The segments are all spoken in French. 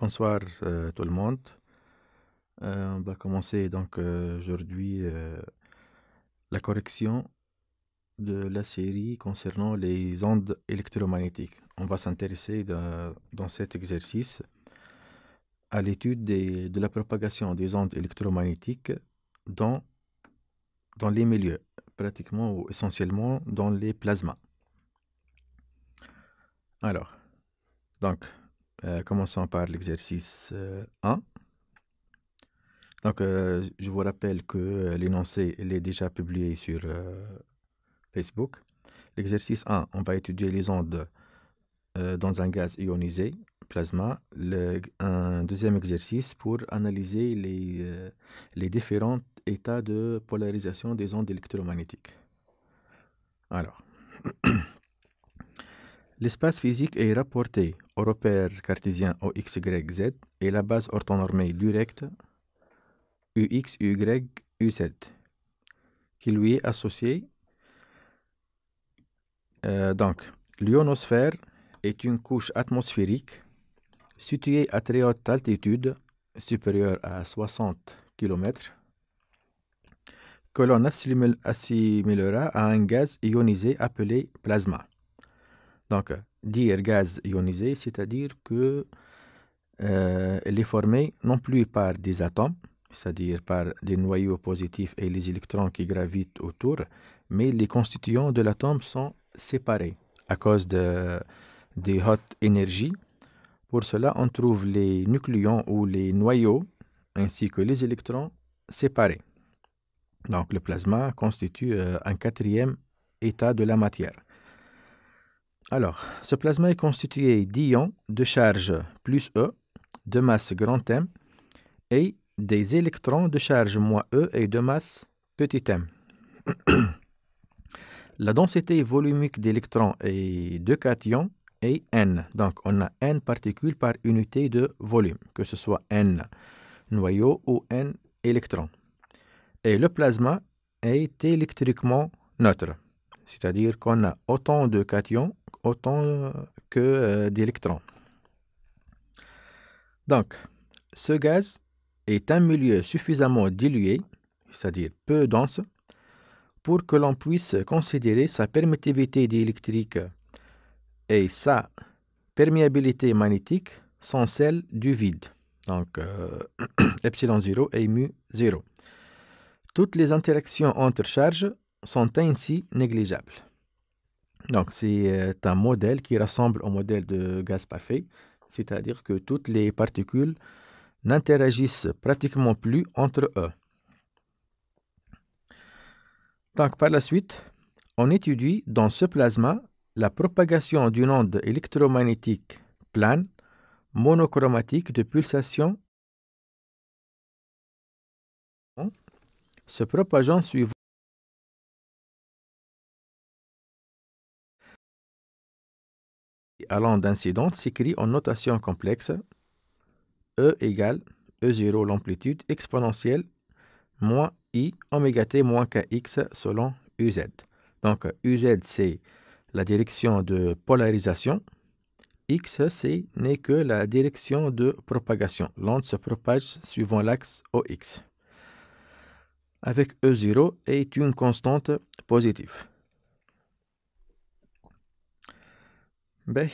Bonsoir euh, tout le monde. Euh, on va commencer donc euh, aujourd'hui la correction de la série concernant les ondes électromagnétiques. On va s'intéresser dans cet exercice à l'étude de la propagation des ondes électromagnétiques dans, dans les milieux, pratiquement ou essentiellement dans les plasmas. Alors, donc, euh, commençons par l'exercice 1. Euh, Donc, euh, je vous rappelle que l'énoncé est déjà publié sur Facebook. L'exercice 1, on va étudier les ondes dans un gaz ionisé, plasma. Le, un deuxième exercice pour analyser les, les différents états de polarisation des ondes électromagnétiques. Alors. L'espace physique est rapporté au repère cartésien OXYZ et la base orthonormée du recte qui lui est associée. Euh, donc, l'ionosphère est une couche atmosphérique située à très haute altitude, supérieure à 60 km, que l'on assimilera à un gaz ionisé appelé plasma. Donc, euh, dire gaz ionisé, c'est-à-dire que euh, est formée non plus par des atomes, c'est-à-dire par des noyaux positifs et les électrons qui gravitent autour, mais les constituants de l'atome sont séparés à cause de, des hautes énergies. Pour cela, on trouve les nucléons ou les noyaux ainsi que les électrons séparés. Donc le plasma constitue euh, un quatrième état de la matière. Alors, ce plasma est constitué d'ions de charge plus E, de masse grand M, et des électrons de charge moins E et de masse petit m. La densité volumique d'électrons et de cations est N. Donc, on a N particules par unité de volume, que ce soit N noyau ou N électrons. Et le plasma est électriquement neutre, c'est-à-dire qu'on a autant de cations autant que euh, d'électrons. Donc, ce gaz est un milieu suffisamment dilué, c'est-à-dire peu dense, pour que l'on puisse considérer sa permittivité diélectrique et sa perméabilité magnétique sont celles du vide, donc euh, epsilon 0 et mu 0. Toutes les interactions entre charges sont ainsi négligeables. Donc, c'est euh, un modèle qui ressemble au modèle de gaz parfait, c'est-à-dire que toutes les particules n'interagissent pratiquement plus entre eux. Donc, par la suite, on étudie dans ce plasma la propagation d'une onde électromagnétique plane monochromatique de pulsation se propageant suivant allant incidente s'écrit en notation complexe E égale E0 l'amplitude exponentielle moins I oméga t moins kx selon UZ. Donc UZ c'est la direction de polarisation, X c'est n'est que la direction de propagation. L'onde se propage suivant l'axe OX. Avec E0 est une constante positive. Ben,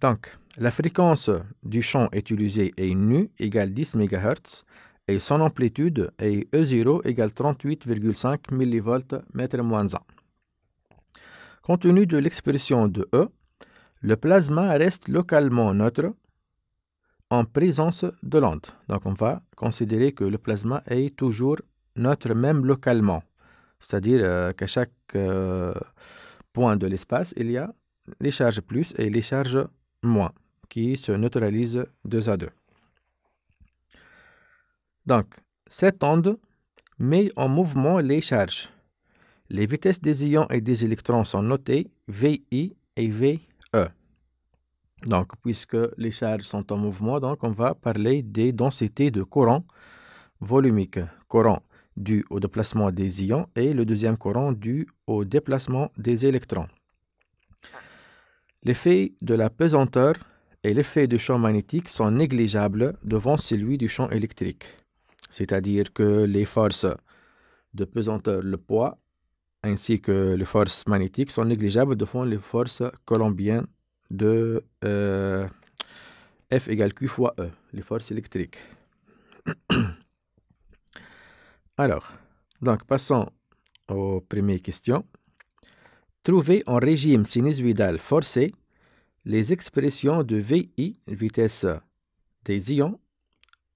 donc, la fréquence du champ utilisé est nu égale 10 MHz et son amplitude est E0 égale 38,5 mV mètre moins 1. Compte tenu de l'expression de E, le plasma reste localement neutre en présence de l'onde. Donc on va considérer que le plasma est toujours neutre même localement. C'est-à-dire euh, qu'à chaque euh, point de l'espace, il y a les charges plus et les charges moins, qui se neutralisent deux à deux. Donc, cette onde met en mouvement les charges. Les vitesses des ions et des électrons sont notées VI et VE. Donc, puisque les charges sont en mouvement, donc on va parler des densités de courant volumique. Courant dû au déplacement des ions et le deuxième courant dû au déplacement des électrons. L'effet de la pesanteur et l'effet du champ magnétique sont négligeables devant celui du champ électrique. C'est-à-dire que les forces de pesanteur, le poids, ainsi que les forces magnétiques sont négligeables devant les forces colombiennes de euh, F égale Q fois E, les forces électriques. Alors, donc passons aux premières questions. Trouvez en régime sinusoïdal forcé les expressions de VI, vitesse des ions,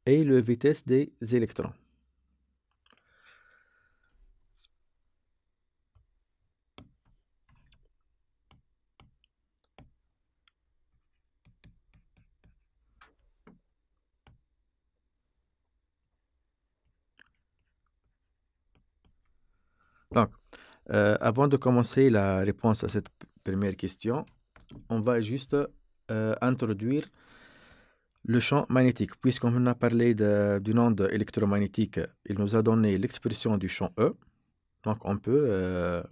et le vitesse des électrons. Euh, avant de commencer la réponse à cette première question, on va juste euh, introduire le champ magnétique. Puisqu'on a parlé d'une onde électromagnétique, il nous a donné l'expression du champ E. Donc on peut euh,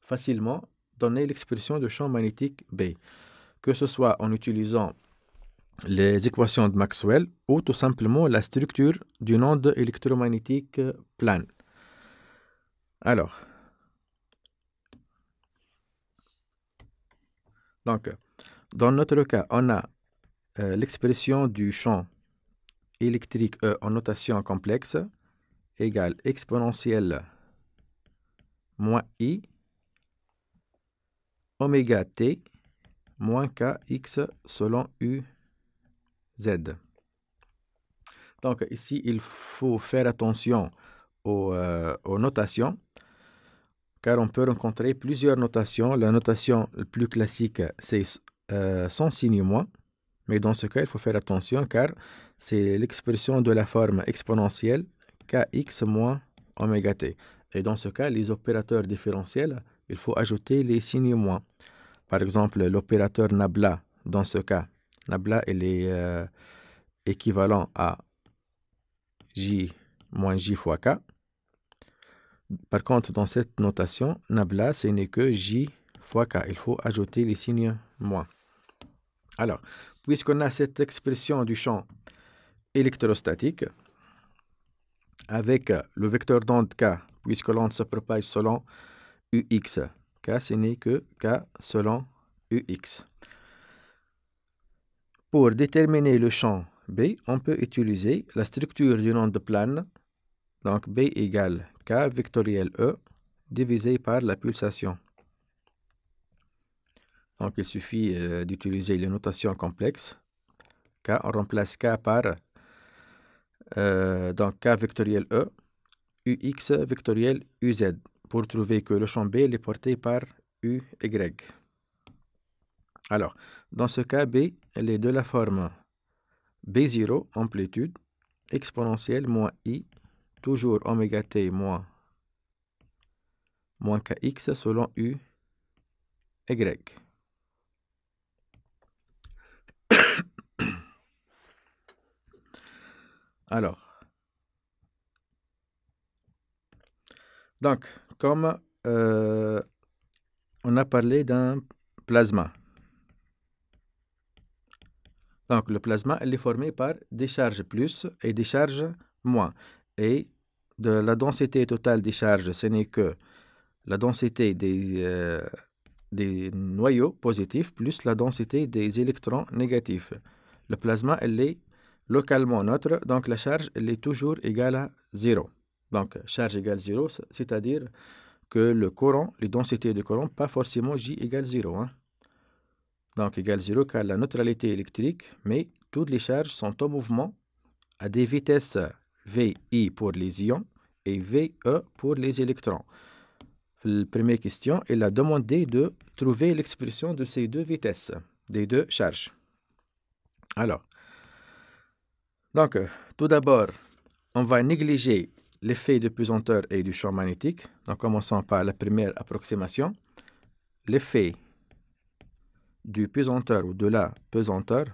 facilement donner l'expression du champ magnétique B, que ce soit en utilisant les équations de Maxwell ou tout simplement la structure d'une onde électromagnétique plane. Alors, Donc, dans notre cas, on a euh, l'expression du champ électrique E en notation complexe égale exponentielle moins I oméga t moins kx selon u z. Donc ici, il faut faire attention aux euh, notations car on peut rencontrer plusieurs notations. La notation la plus classique, c'est son euh, sans signe moins, mais dans ce cas, il faut faire attention car c'est l'expression de la forme exponentielle kx moins oméga t. Et dans ce cas, les opérateurs différentiels, il faut ajouter les signes moins. Par exemple, l'opérateur nabla, dans ce cas, nabla, est euh, équivalent à j moins j fois k. Par contre, dans cette notation, nabla, ce n'est que j fois k. Il faut ajouter les signes moins. Alors, puisqu'on a cette expression du champ électrostatique, avec le vecteur d'onde k, puisque l'onde se propage selon ux, k, ce n'est que k selon ux. Pour déterminer le champ B, on peut utiliser la structure d'une onde plane, donc B égale K vectoriel E divisé par la pulsation. Donc il suffit euh, d'utiliser les notations complexes. K, on remplace K par euh, donc K vectoriel E, UX vectoriel UZ, pour trouver que le champ B est porté par U, Y. Alors, dans ce cas, B, elle est de la forme B0, amplitude, exponentielle moins I toujours oméga t moins, moins kx selon u y. Alors, donc, comme euh, on a parlé d'un plasma, donc le plasma, est formé par des charges plus et des charges moins et de la densité totale des charges, ce n'est que la densité des, euh, des noyaux positifs plus la densité des électrons négatifs. Le plasma, elle est localement neutre, donc la charge, elle est toujours égale à 0. Donc, charge égale 0, c'est-à-dire que le courant, les densités de courant, pas forcément J égale 0. Hein. Donc, égale 0 car la neutralité électrique, mais toutes les charges sont en mouvement à des vitesses VI pour les ions et VE pour les électrons. La première question, il a demandé de trouver l'expression de ces deux vitesses, des deux charges. Alors, donc, tout d'abord, on va négliger l'effet de pesanteur et du champ magnétique. Donc, commençant par la première approximation. L'effet du pesanteur ou de la pesanteur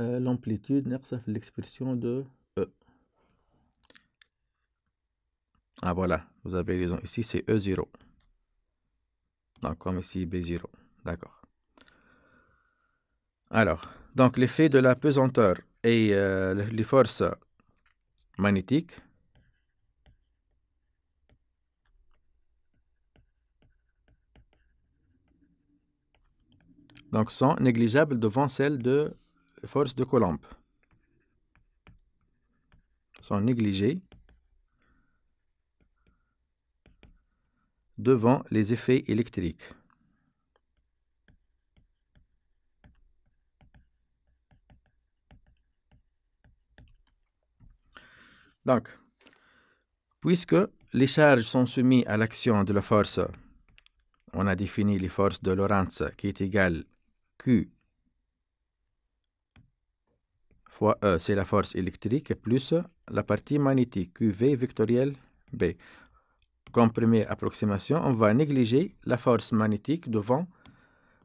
Euh, l'amplitude ناقصة في l'expression de E. Ah voilà, vous avez raison. Ici, c'est E0. Donc, comme ici, B0. D'accord. Alors, donc l'effet de la pesanteur et euh, les forces magnétiques. Donc, sont négligeables devant celle de forces de Coulomb sont négligées devant les effets électriques. Donc, puisque les charges sont soumises à l'action de la force, on a défini les forces de Lorentz qui est égale Q fois E, euh, c'est la force électrique, plus la partie magnétique, QV vectorielle B. Comme première approximation, on va négliger la force magnétique devant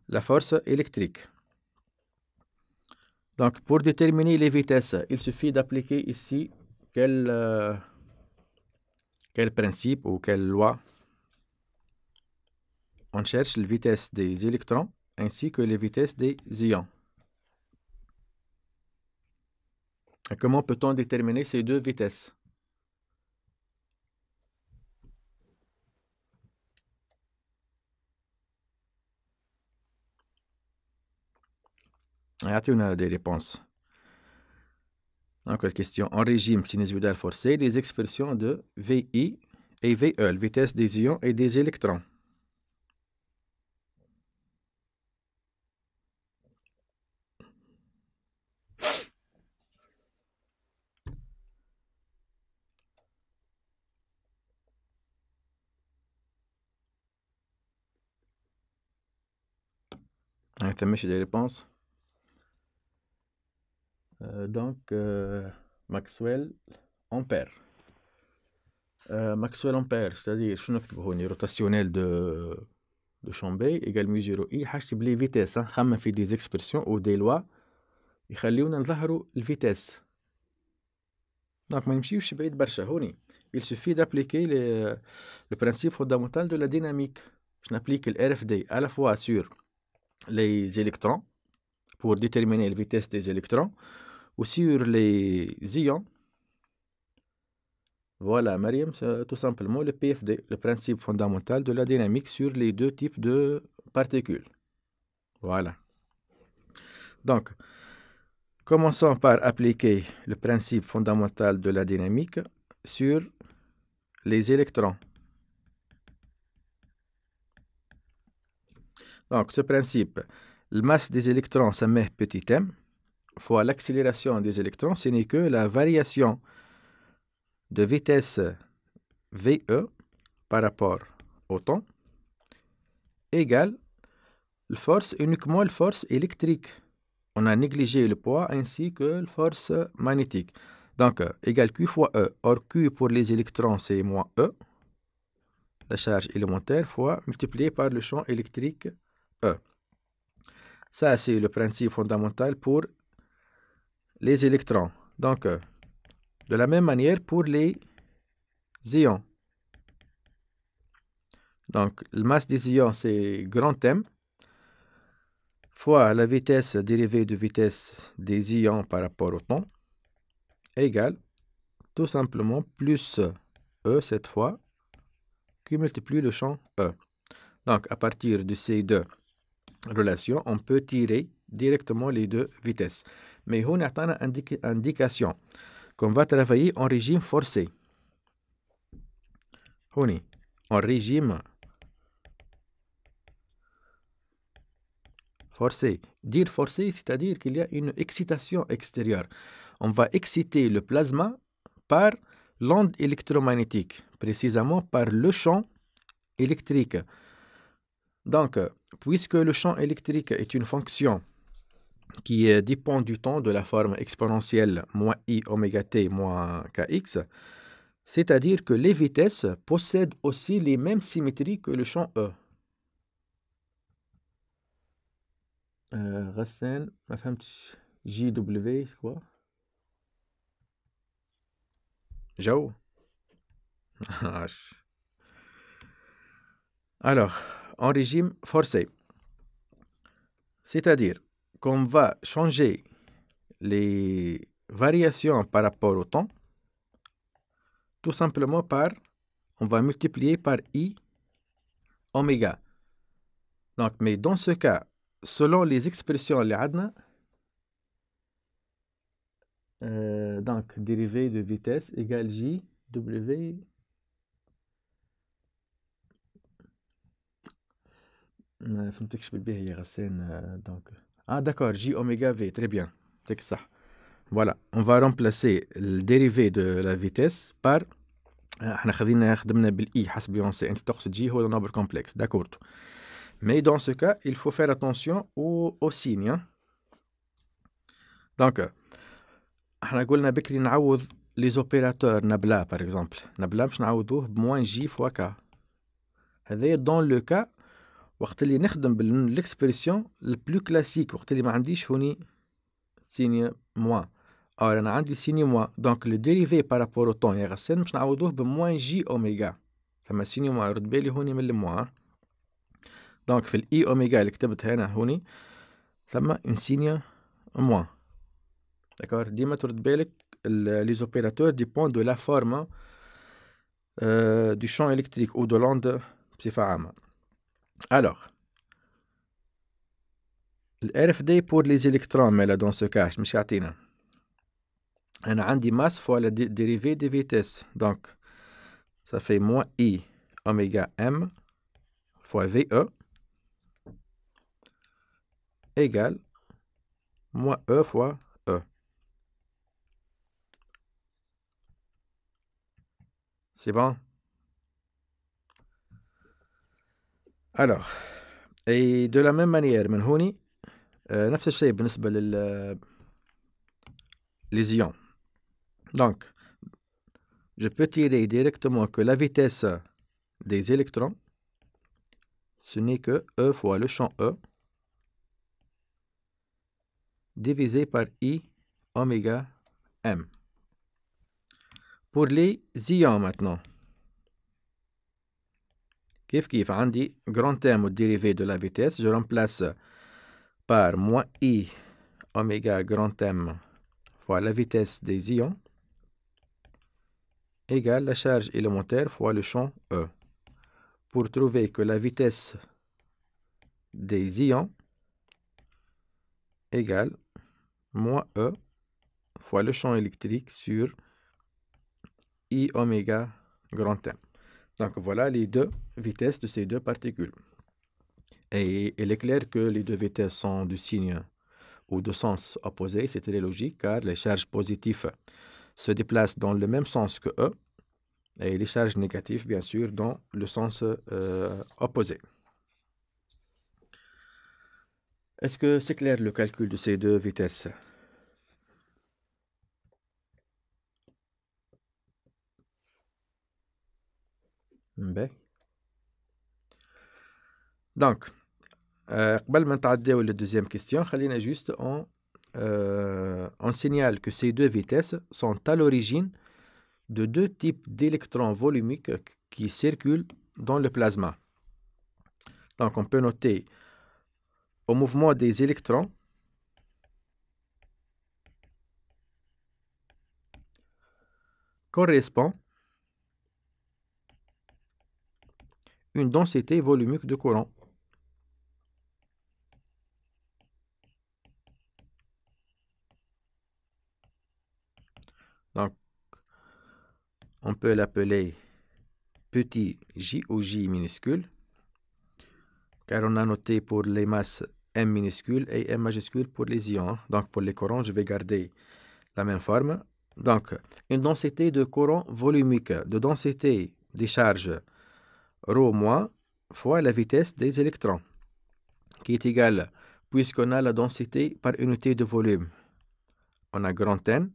la force électrique. Donc, pour déterminer les vitesses, il suffit d'appliquer ici quel, euh, quel principe ou quelle loi. On cherche les vitesses des électrons ainsi que les vitesses des ions. Comment peut-on déterminer ces deux vitesses a ah, des réponses. Donc, la question en régime sinusoidal forcé, les expressions de VI et VE, vitesse des ions et des électrons. réponses. Euh, donc, euh, Maxwell Ampère. Euh, Maxwell Ampère, c'est-à-dire, je suis un rotationnel de, de B égale mesure 0 i, hachib vitesse vitesse hein. fait des expressions ou des lois. qui la vitesse. Donc, il suffit d'appliquer le principe fondamental de la dynamique. Je n'applique le RFD à la fois sur les électrons pour déterminer la vitesse des électrons ou sur les ions. Voilà, Mariam, tout simplement le PFD, le principe fondamental de la dynamique sur les deux types de particules. Voilà. Donc, commençons par appliquer le principe fondamental de la dynamique sur les électrons. Donc, ce principe, la masse des électrons ça met petit m, fois l'accélération des électrons, ce n'est que la variation de vitesse VE par rapport au temps égale la force, uniquement la force électrique. On a négligé le poids ainsi que la force magnétique. Donc, égale Q fois E. Or, Q pour les électrons, c'est moins E, la charge élémentaire, fois multiplié par le champ électrique E. Ça, c'est le principe fondamental pour les électrons. Donc, e. de la même manière pour les ions. Donc, la masse des ions, c'est grand M, fois la vitesse dérivée de vitesse des ions par rapport au temps, égale tout simplement plus E cette fois, qui multiplie le champ E. Donc, à partir de C2 relation, on peut tirer directement les deux vitesses. Mais on a une indication qu'on va travailler en régime forcé. en régime forcé. Dire forcé, c'est-à-dire qu'il y a une excitation extérieure. On va exciter le plasma par l'onde électromagnétique, précisément par le champ électrique. Donc, puisque le champ électrique est une fonction qui dépend du temps de la forme exponentielle moins i oméga t moins kx, c'est-à-dire que les vitesses possèdent aussi les mêmes symétries que le champ E. j'ai euh, ma femme, JW, quoi Jao ah, Alors, en régime forcé. C'est-à-dire qu'on va changer les variations par rapport au temps tout simplement par, on va multiplier par i oméga. Donc, mais dans ce cas, selon les expressions les euh, donc dérivée de vitesse égale j w فهمتك شبل به هي غسان دونك اه داكور جي اوميغا في تري بيان تك صح فوالا اون فا رومبلاسي الديريفي دو لا فيتيس بار احنا خذينا خدمنا بالاي حسب ليونسي انت تقصد جي هو نوبل كومبلكس داكور مي دون ce cas, il faut faire attention au au signe Hein? Donc, on a dit qu'on les opérateurs nabla, par exemple. باش نعوضوه vais جي فوا fois k. دون لو cas وقت اللي نخدم بالاكسبريسيون البلو كلاسيك وقت اللي ما عنديش هوني سيني موا اور انا عندي سيني موا دونك لو ديريفي بارابور او طون يا غسان باش نعوضوه بموان جي اوميغا ثم سيني موا رد بالي هوني من الموا دونك في الاي اوميغا اللي كتبتها انا هوني ثم اون سينيا موا داكور ديما ترد بالك لي زوبيراتور ديبون دو لا فورما دو شون الكتريك او دو لوند بصفه عامه Alors, RFD pour les électrons, mais là, dans ce cas, je مش On a une masse fois la dérivée des vitesses. Donc, ça fait moins I oméga M fois VE égale moins E fois E. C'est bon Alors, et de la même manière, من euh, هوني euh, Donc je peux tirer directement que la vitesse des électrons ce n'est que E fois le champ E divisé par I omega M. Pour les ions maintenant, كيف كيف grand M au dérivé de la vitesse, je remplace par moins i oméga grand m fois la vitesse des ions égale la charge élémentaire fois le champ E pour trouver que la vitesse des ions égale moins E fois le champ électrique sur i oméga grand m. Donc voilà les deux vitesses de ces deux particules. Et il est clair que les deux vitesses sont du signe ou de sens opposé, c'est très logique, car les charges positives se déplacent dans le même sens que eux et les charges négatives, bien sûr, dans le sens euh, opposé. Est-ce que c'est clair le calcul de ces deux vitesses Ben. Donc, دونك قبل ما on signale que ces deux vitesses sont à l'origine de deux types d'électrons volumiques qui circulent dans le plasma. Donc on peut noter au mouvement des électrons, correspond une densité volumique de courant. Donc, on peut l'appeler petit j ou j minuscule, car on a noté pour les masses m minuscule et m majuscule pour les ions. Donc, pour les courants, je vais garder la même forme. Donc, une densité de courant volumique, de densité des charges Rho moins fois la vitesse des électrons, qui est égale, puisqu'on a la densité par unité de volume, on a grand N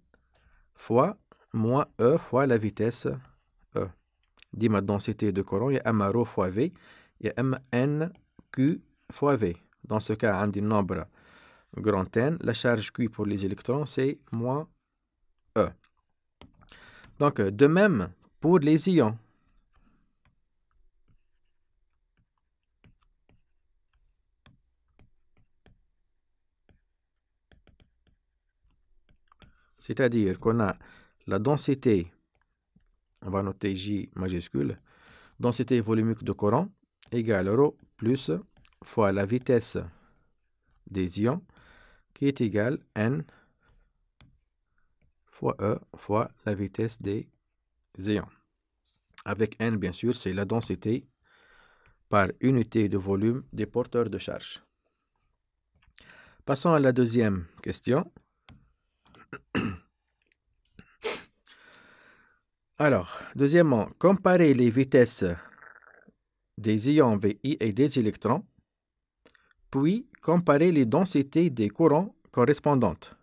fois moins E fois la vitesse E. Dis ma densité de courant, il y a M rho fois V, il y a M N Q fois V. Dans ce cas, on dit nombre grand N, la charge Q pour les électrons, c'est moins E. Donc, de même pour les ions. C'est-à-dire qu'on a la densité, on va noter J majuscule, densité volumique de courant égale ρ plus fois la vitesse des ions qui est égale N fois E fois la vitesse des ions. Avec N, bien sûr, c'est la densité par unité de volume des porteurs de charge. Passons à la deuxième question. Alors, deuxièmement, comparer les vitesses des ions VI et des électrons, puis comparer les densités des courants correspondantes.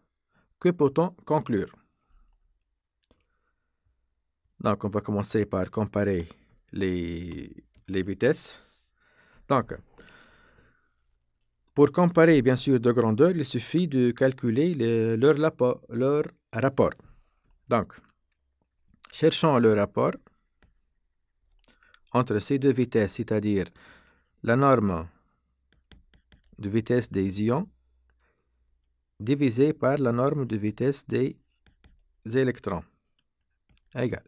Que peut-on conclure Donc, on va commencer par comparer les, vitesses. Donc, pour comparer, bien sûr, de grandeur, il suffit de calculer leur, leur rapport. Donc, Cherchons le rapport entre ces deux vitesses, c'est-à-dire la norme de vitesse des ions divisée par la norme de vitesse des électrons Égal.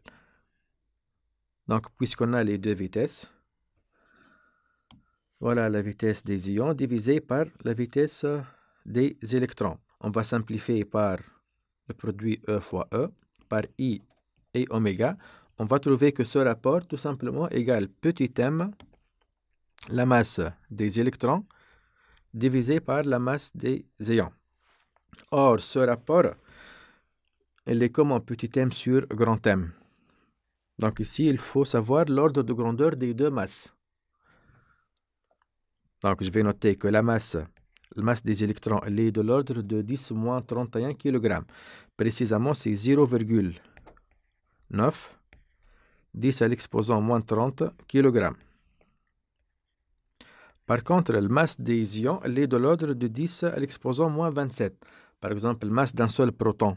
Donc, puisqu'on a les deux vitesses, voilà la vitesse des ions divisée par la vitesse des électrons. On va simplifier par le produit E fois E, par I et oméga, on va trouver que ce rapport tout simplement égale petit m, la masse des électrons, divisé par la masse des ions. Or, ce rapport, il est comme un petit m sur grand m. Donc ici, il faut savoir l'ordre de grandeur des deux masses. Donc, je vais noter que la masse, la masse des électrons, elle est de l'ordre de 10 moins 31 kg. Précisément, c'est 0,1 9, 10 à l'exposant moins 30 kg. Par contre, la masse des ions est de l'ordre de 10 à l'exposant moins 27. Par exemple, la masse d'un seul proton.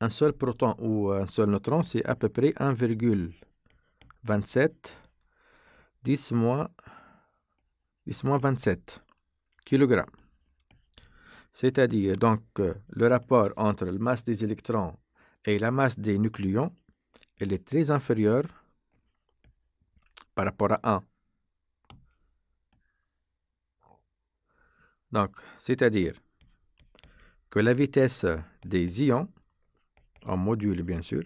Un seul proton ou un seul neutron, c'est à peu près 1,27 10 moins, 10 moins 27 kg. C'est-à-dire, donc, euh, le rapport entre la masse des électrons et la masse des nucléons, elle est très inférieure par rapport à 1. Donc, c'est-à-dire que la vitesse des ions, en module bien sûr,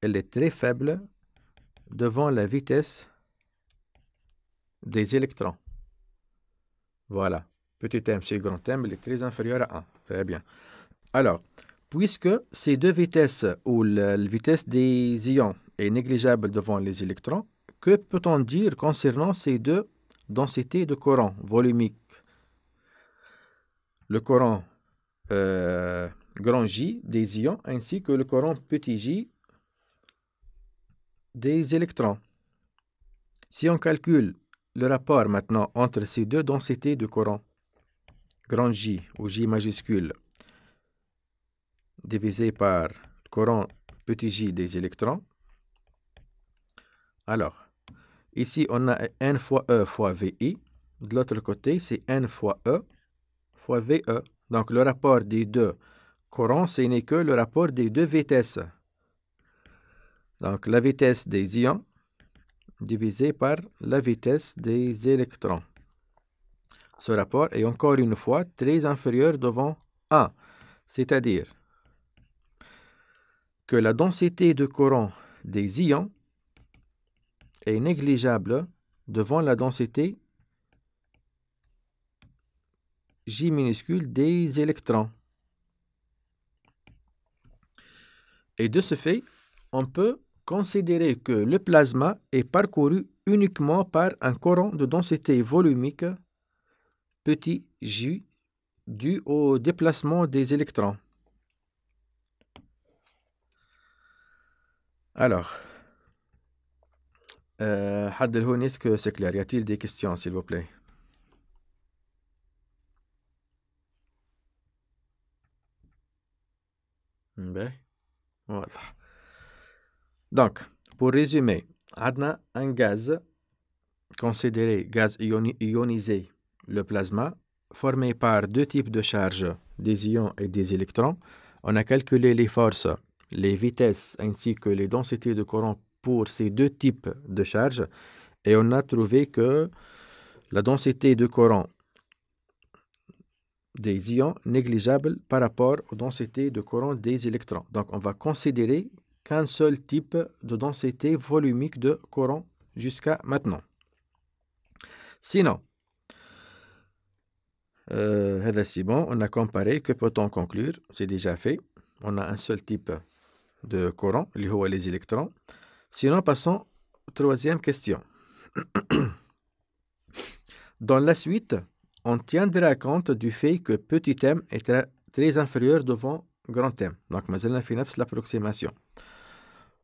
elle est très faible devant la vitesse des électrons. Voilà. Petit m sur grand m, elle est très inférieure à 1. Très bien. Alors, puisque ces deux vitesses ou la, vitesse des ions est négligeable devant les électrons, que peut-on dire concernant ces deux densités de courant volumique Le courant euh, grand J des ions ainsi que le courant petit j des électrons. Si on calcule le rapport maintenant entre ces deux densités de courant, grand J ou J majuscule divisé par le courant petit j des électrons. Alors, ici, on a n fois E fois VI. De l'autre côté, c'est n fois E fois VE. Donc, le rapport des deux courants, ce n'est que le rapport des deux vitesses. Donc, la vitesse des ions divisé par la vitesse des électrons. Ce rapport est encore une fois très inférieur devant 1, c'est-à-dire que la densité de courant des ions est négligeable devant la densité J minuscule des électrons. Et de ce fait, on peut considérer que le plasma est parcouru uniquement par un courant de densité volumique petit j dû au déplacement des électrons. Alors, euh, est-ce que c'est clair Y a-t-il des questions, s'il vous plaît ben, Voilà. Donc, pour résumer, Adna, un gaz considéré gaz ionisé, le plasma, formé par deux types de charges, des ions et des électrons. On a calculé les forces les vitesses ainsi que les densités de courant pour ces deux types de charges et on a trouvé que la densité de courant des ions négligeable par rapport aux densités de courant des électrons. Donc on va considérer qu'un seul type de densité volumique de courant jusqu'à maintenant. Sinon, c'est euh, bon, on a comparé, que peut-on conclure C'est déjà fait, on a un seul type de courant, les électrons. Sinon, passons troisième question. Dans la suite, on tiendra compte du fait que petit m est très inférieur devant grand m. Donc, Mazelna l'approximation.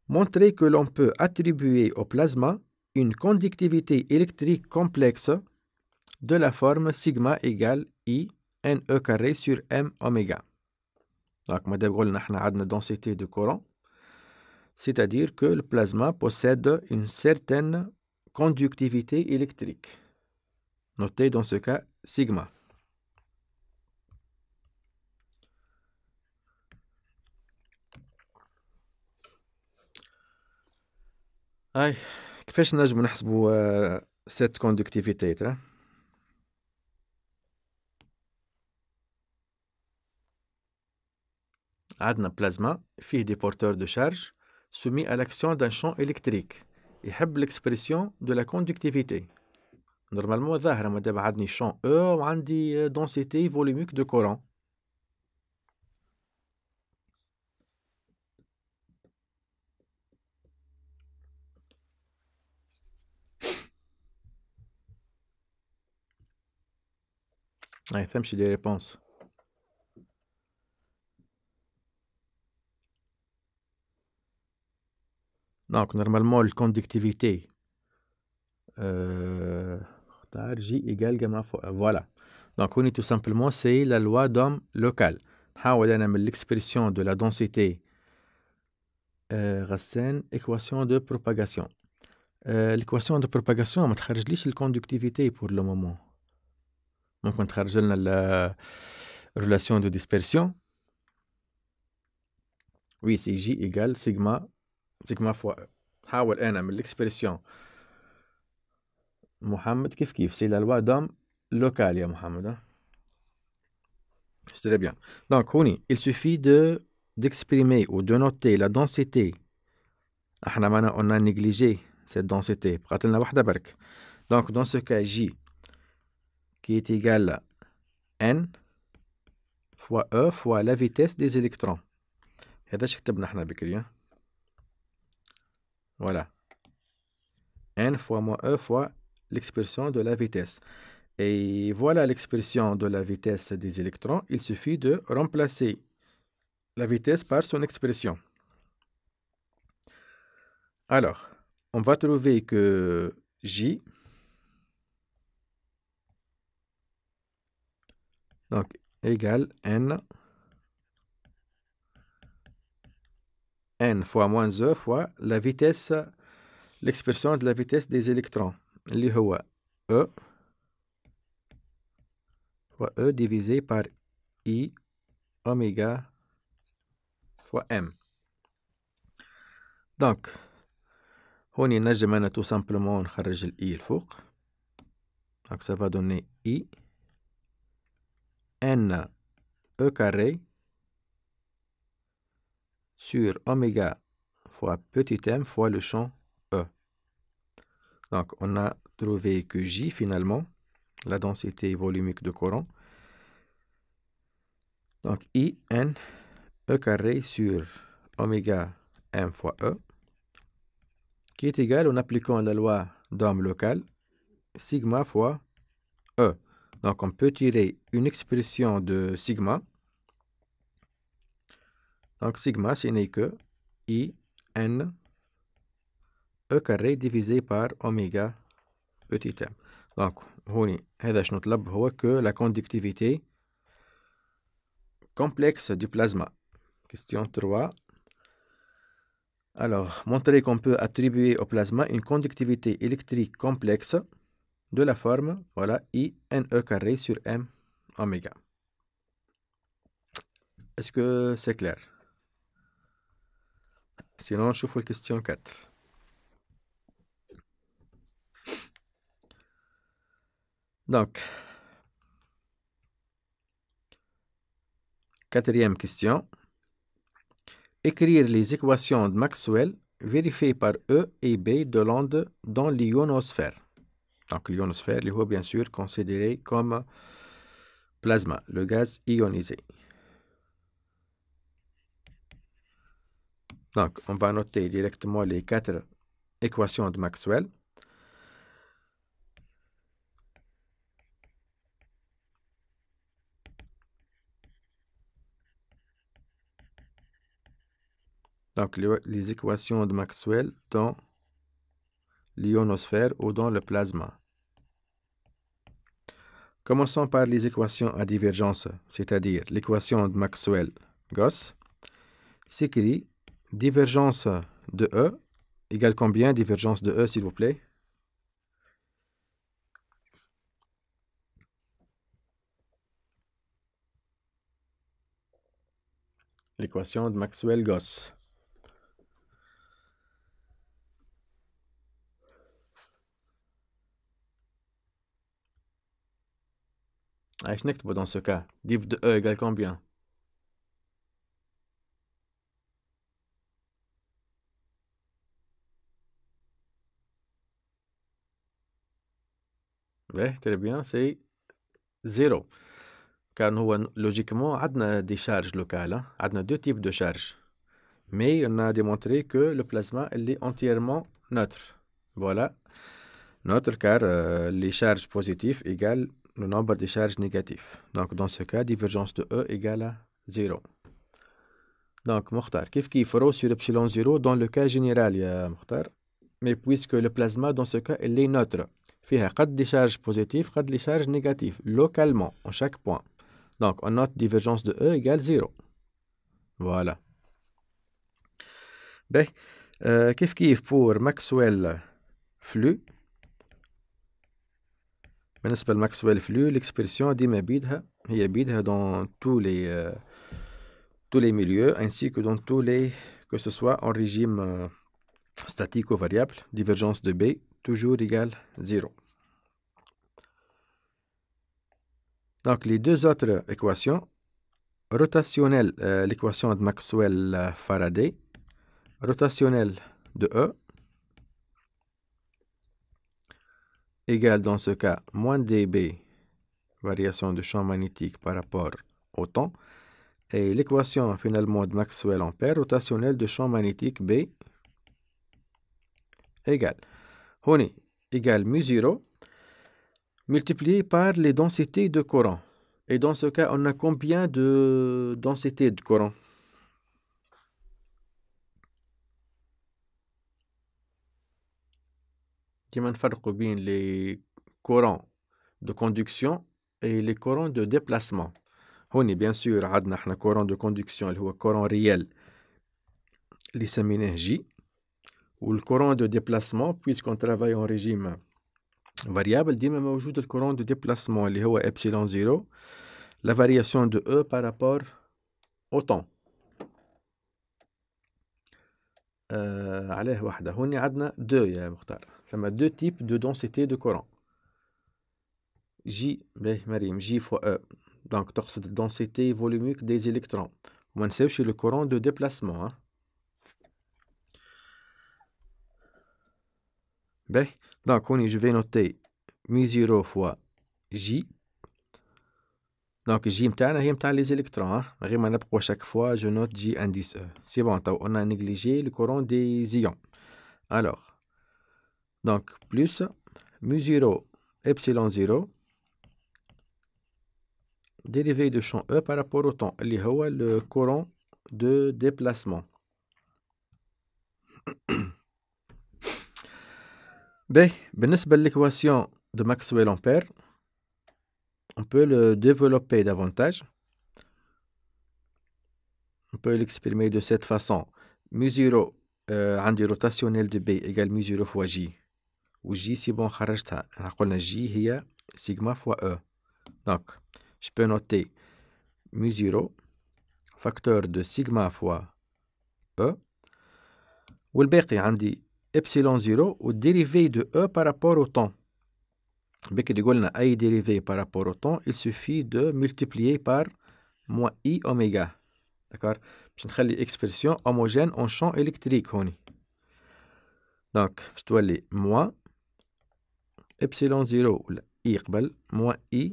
Montrer que l'on peut attribuer au plasma une conductivité électrique complexe de la forme sigma égale I e carré sur m oméga. Donc, nous une densité de courant, c'est-à-dire que le plasma possède une certaine conductivité électrique, Notez dans ce cas sigma. que nous pour cette conductivité plasma plasma فيه des porteurs de charge soumis à l'action d'un champ électrique a l'expression de la conductivité Normalement, ظاهرة مادام un champ E une densité volumique de courant des réponses. Donc, normalement, la conductivité. Euh, J égale gamma fois. Euh, voilà. Donc, on est tout simplement, c'est la loi d'homme local. L'expression de la densité euh, racine, équation de propagation. Euh, l'équation de propagation, on ne la conductivité pour le moment. Donc, on a la relation de dispersion. Oui, c'est J égale sigma c'est que حاول انا من الاكسبرسيون محمد كيف كيف سي لا لوا دوم لوكال C'est très bien. Donc, il suffit d'exprimer ou de noter la densité. On a négligé cette densité. Donc, dans ce cas, J qui est égal à N fois E fois la vitesse des électrons. هذا شكتبنا احنا بكري voilà. N fois moins E fois l'expression de la vitesse. Et voilà l'expression de la vitesse des électrons. Il suffit de remplacer la vitesse par son expression. Alors, on va trouver que J, donc, égale N n fois moins e fois la vitesse, l'expression de la vitesse des électrons, اللي e fois e divisé par i oméga fois m. Donc, on نجم tout simplement نخرج l'i. i faut Donc ça va donner i n e carré sur oméga fois petit m fois le champ E. Donc, on a trouvé que J, finalement, la densité volumique de courant, donc I, N, E carré sur oméga M fois E, qui est égal, en appliquant la loi d'homme locale, sigma fois E. Donc, on peut tirer une expression de sigma donc sigma, ce n'est que I n e carré divisé par oméga petit m. Donc, que la conductivité complexe du plasma. Question 3. Alors, montrer qu'on peut attribuer au plasma une conductivité électrique complexe de la forme, voilà, I n e carré sur m oméga. Est-ce que c'est clair? Sinon, je la question 4 Donc, Quatrième question. Écrire les équations de Maxwell vérifiées par E et B de l'onde dans l'ionosphère. Donc l'ionosphère, il faut bien sûr considéré comme plasma, le gaz ionisé. Donc, on va noter directement les quatre équations de Maxwell. Donc, les, équations de Maxwell dans l'ionosphère ou dans le plasma. Commençons par les équations à divergence, c'est-à-dire l'équation de Maxwell-Gauss, s'écrit divergence de E égale combien Divergence de E, s'il vous plaît. L'équation de Maxwell-Goss. dans ce cas Div de E égale combien très bien, c'est zéro. Car nous, euh, logiquement, on a des charges locales, on hein. a deux types de charges. Mais on a démontré que le plasma est entièrement neutre. Voilà, neutre car euh, les charges positives égale le nombre de charges négatives. Donc dans ce cas, divergence de E égale à 0. Donc Mokhtar, qu'est-ce qu'il rho sur epsilon 0 dans le cas général, euh, Mais puisque le plasma dans ce cas, il est neutre y a des charges positives, des les charges négatives, localement, en chaque point. Donc, on note divergence de E égale 0. Voilà. Ben, euh, qu'est-ce qu'il ben, hein. y a pour Maxwell flux appelle Maxwell flux. l'expression ديما بيدها dans tous les euh, tous les milieux ainsi que dans tous les que ce soit en régime euh, statique ou variable divergence de B toujours égal 0. Donc, les deux autres équations, rotationnelle, euh, l'équation de Maxwell-Faraday, rotationnelle de E, égale dans ce cas moins dB, variation de champ magnétique par rapport au temps, et l'équation finalement de Maxwell-Ampère, rotationnelle de champ magnétique B, égale. Honi égale mu 0 multiplié par les densités de courant. Et dans ce cas, on a combien de densités de courant les courants de conduction et les courants de déplacement. On bien sûr, on a courant de conduction, le courant réel, les J ou le courant de déplacement, puisqu'on travaille en régime variable, dit même au le courant de déplacement, il est epsilon 0, la variation de E par rapport au temps. Euh, Allez, deux, ya Ça m'a deux types de densité de courant. J, J fois E. Donc, torse densité volumique des électrons. On sait c'est le courant de déplacement. Hein. donc, on je vais noter µ0 fois J. Donc, J c'est les électrons. غير hein? chaque fois, je note J indice E. C'est bon, on a négligé le courant des ions. Alors, donc, plus mu 0, epsilon 0, dérivé de champ E par rapport au temps, qui le courant de déplacement. Ben, بالنسبة l'équation de Maxwell Ampère, on peut le développer davantage. On peut l'exprimer de cette façon. Mu0, euh, rotationnel de B égale mu fois J. Ou J, si bon, voulez, On a J, c'est sigma fois E. Donc, je peux noter mu facteur de sigma fois E. Ou le dit epsilon 0 dérivé de E par rapport au temps بك اللي a I dérivé par rapport au temps il suffit de multiplier par moins i oméga d'accord باش نخلي expression homogène en champ électrique Donc, je dois aller moins epsilon 0 ولا i قبل moins i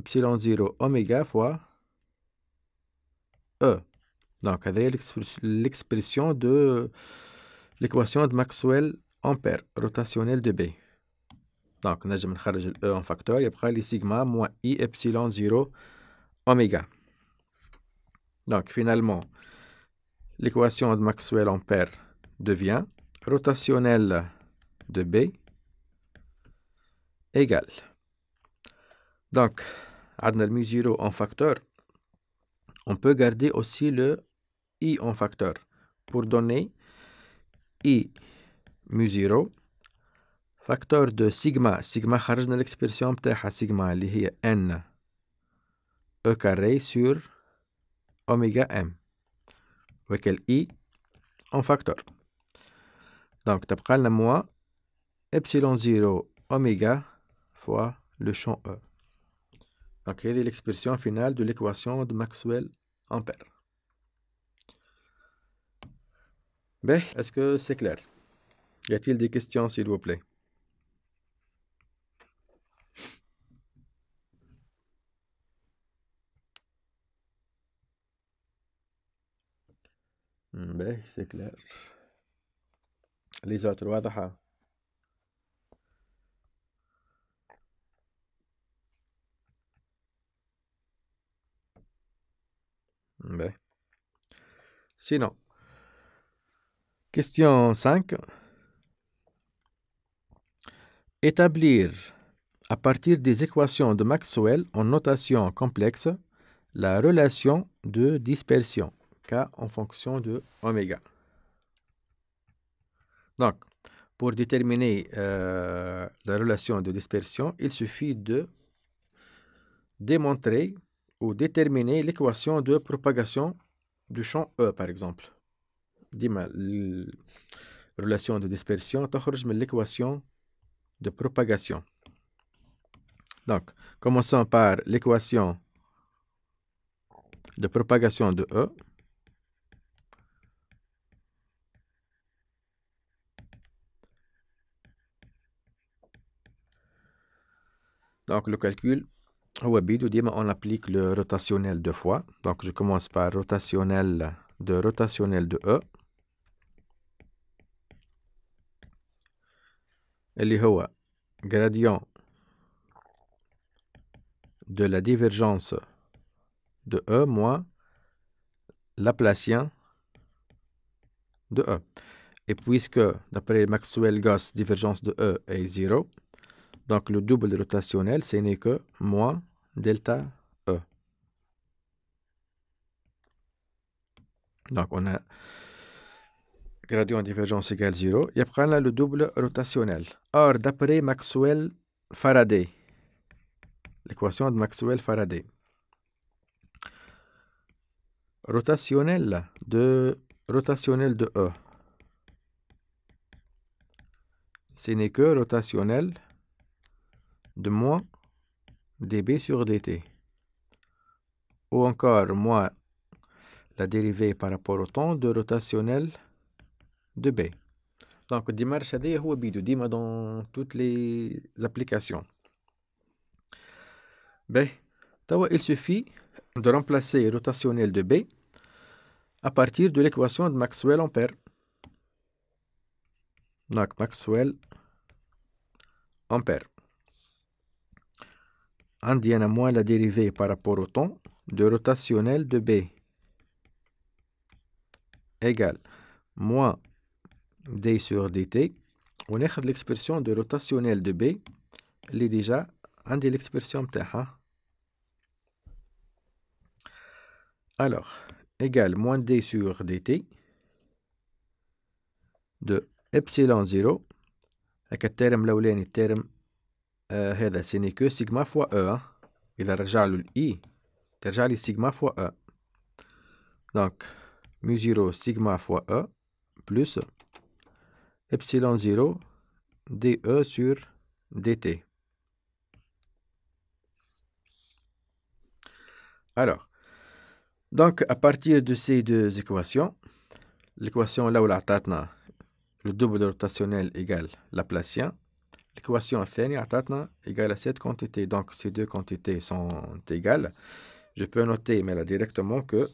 epsilon 0 oméga fois e donc l'expression de l'équation de Maxwell ampère rotationnelle de B. Donc, on a le E en facteur, et après les sigma moins I epsilon 0 oméga. Donc, finalement, l'équation de Maxwell ampère devient rotationnelle de B égale. Donc, on a le 0 en facteur. On peut garder aussi le I en facteur pour donner i mu 0, facteur de sigma sigma de l'expression pta sigma, li n, e carré sur omega m. avec i en facteur. Donc, t'as pris moins epsilon 0 omega fois le champ e. Donc, quelle l'expression finale de l'équation de Maxwell Ampère? Ben, est-ce que c'est clair Y a-t-il des questions, s'il vous plaît hmm, Ben, c'est clair. Les autres, واضحة hmm, Ben. Sinon, Question 5. Établir à partir des équations de Maxwell en notation complexe la relation de dispersion K en fonction de oméga. Donc, pour déterminer euh, la relation de dispersion, il suffit de démontrer ou déterminer l'équation de propagation du champ E, par exemple relation de dispersion, dispersion. تخرج de l'équation de propagation donc commençons par l'équation de propagation de E Donc le calcul, on applique le rotationnel deux fois. Donc je commence par rotationnel de rotationnel de E. اللي gradient de la divergence de E moins laplacien de E. Et puisque, d'après maxwell Gauss, divergence de E est 0, donc le double rotationnel, ce n'est que moins delta E. Donc on a gradient divergence égale 0, il y a le double rotationnel. Or, d'après Maxwell Faraday, l'équation de Maxwell Faraday, rotationnel de rotationnel de E, ce n'est que rotationnel de moins dB sur dt. Ou encore moins la dérivée par rapport au temps de rotationnel de B. Donc, dimarche est هو dans toutes les applications. B. il suffit de remplacer rotationnel de B à partir de l'équation de Maxwell-Ampère. Donc, Maxwell-Ampère. à moins la dérivée par rapport au temps de rotationnel de B égal moins d sur dt. On a l'expression de rotationnelle de b. Elle est déjà l'expression de t. Alors, égal moins d sur dt de epsilon 0. Avec le terme, là où le terme, c'est euh, ce que sigma fois e. Hein. Il a déjà l'i. Déjà le sigma fois e. Donc, mu 0 sigma fois e plus epsilon 0 dE sur dt. Alors, donc à partir de ces deux équations, l'équation là où la le double rotationnel égale Laplacien, l'équation égale à cette quantité. Donc ces deux quantités sont égales. Je peux noter mais là, directement que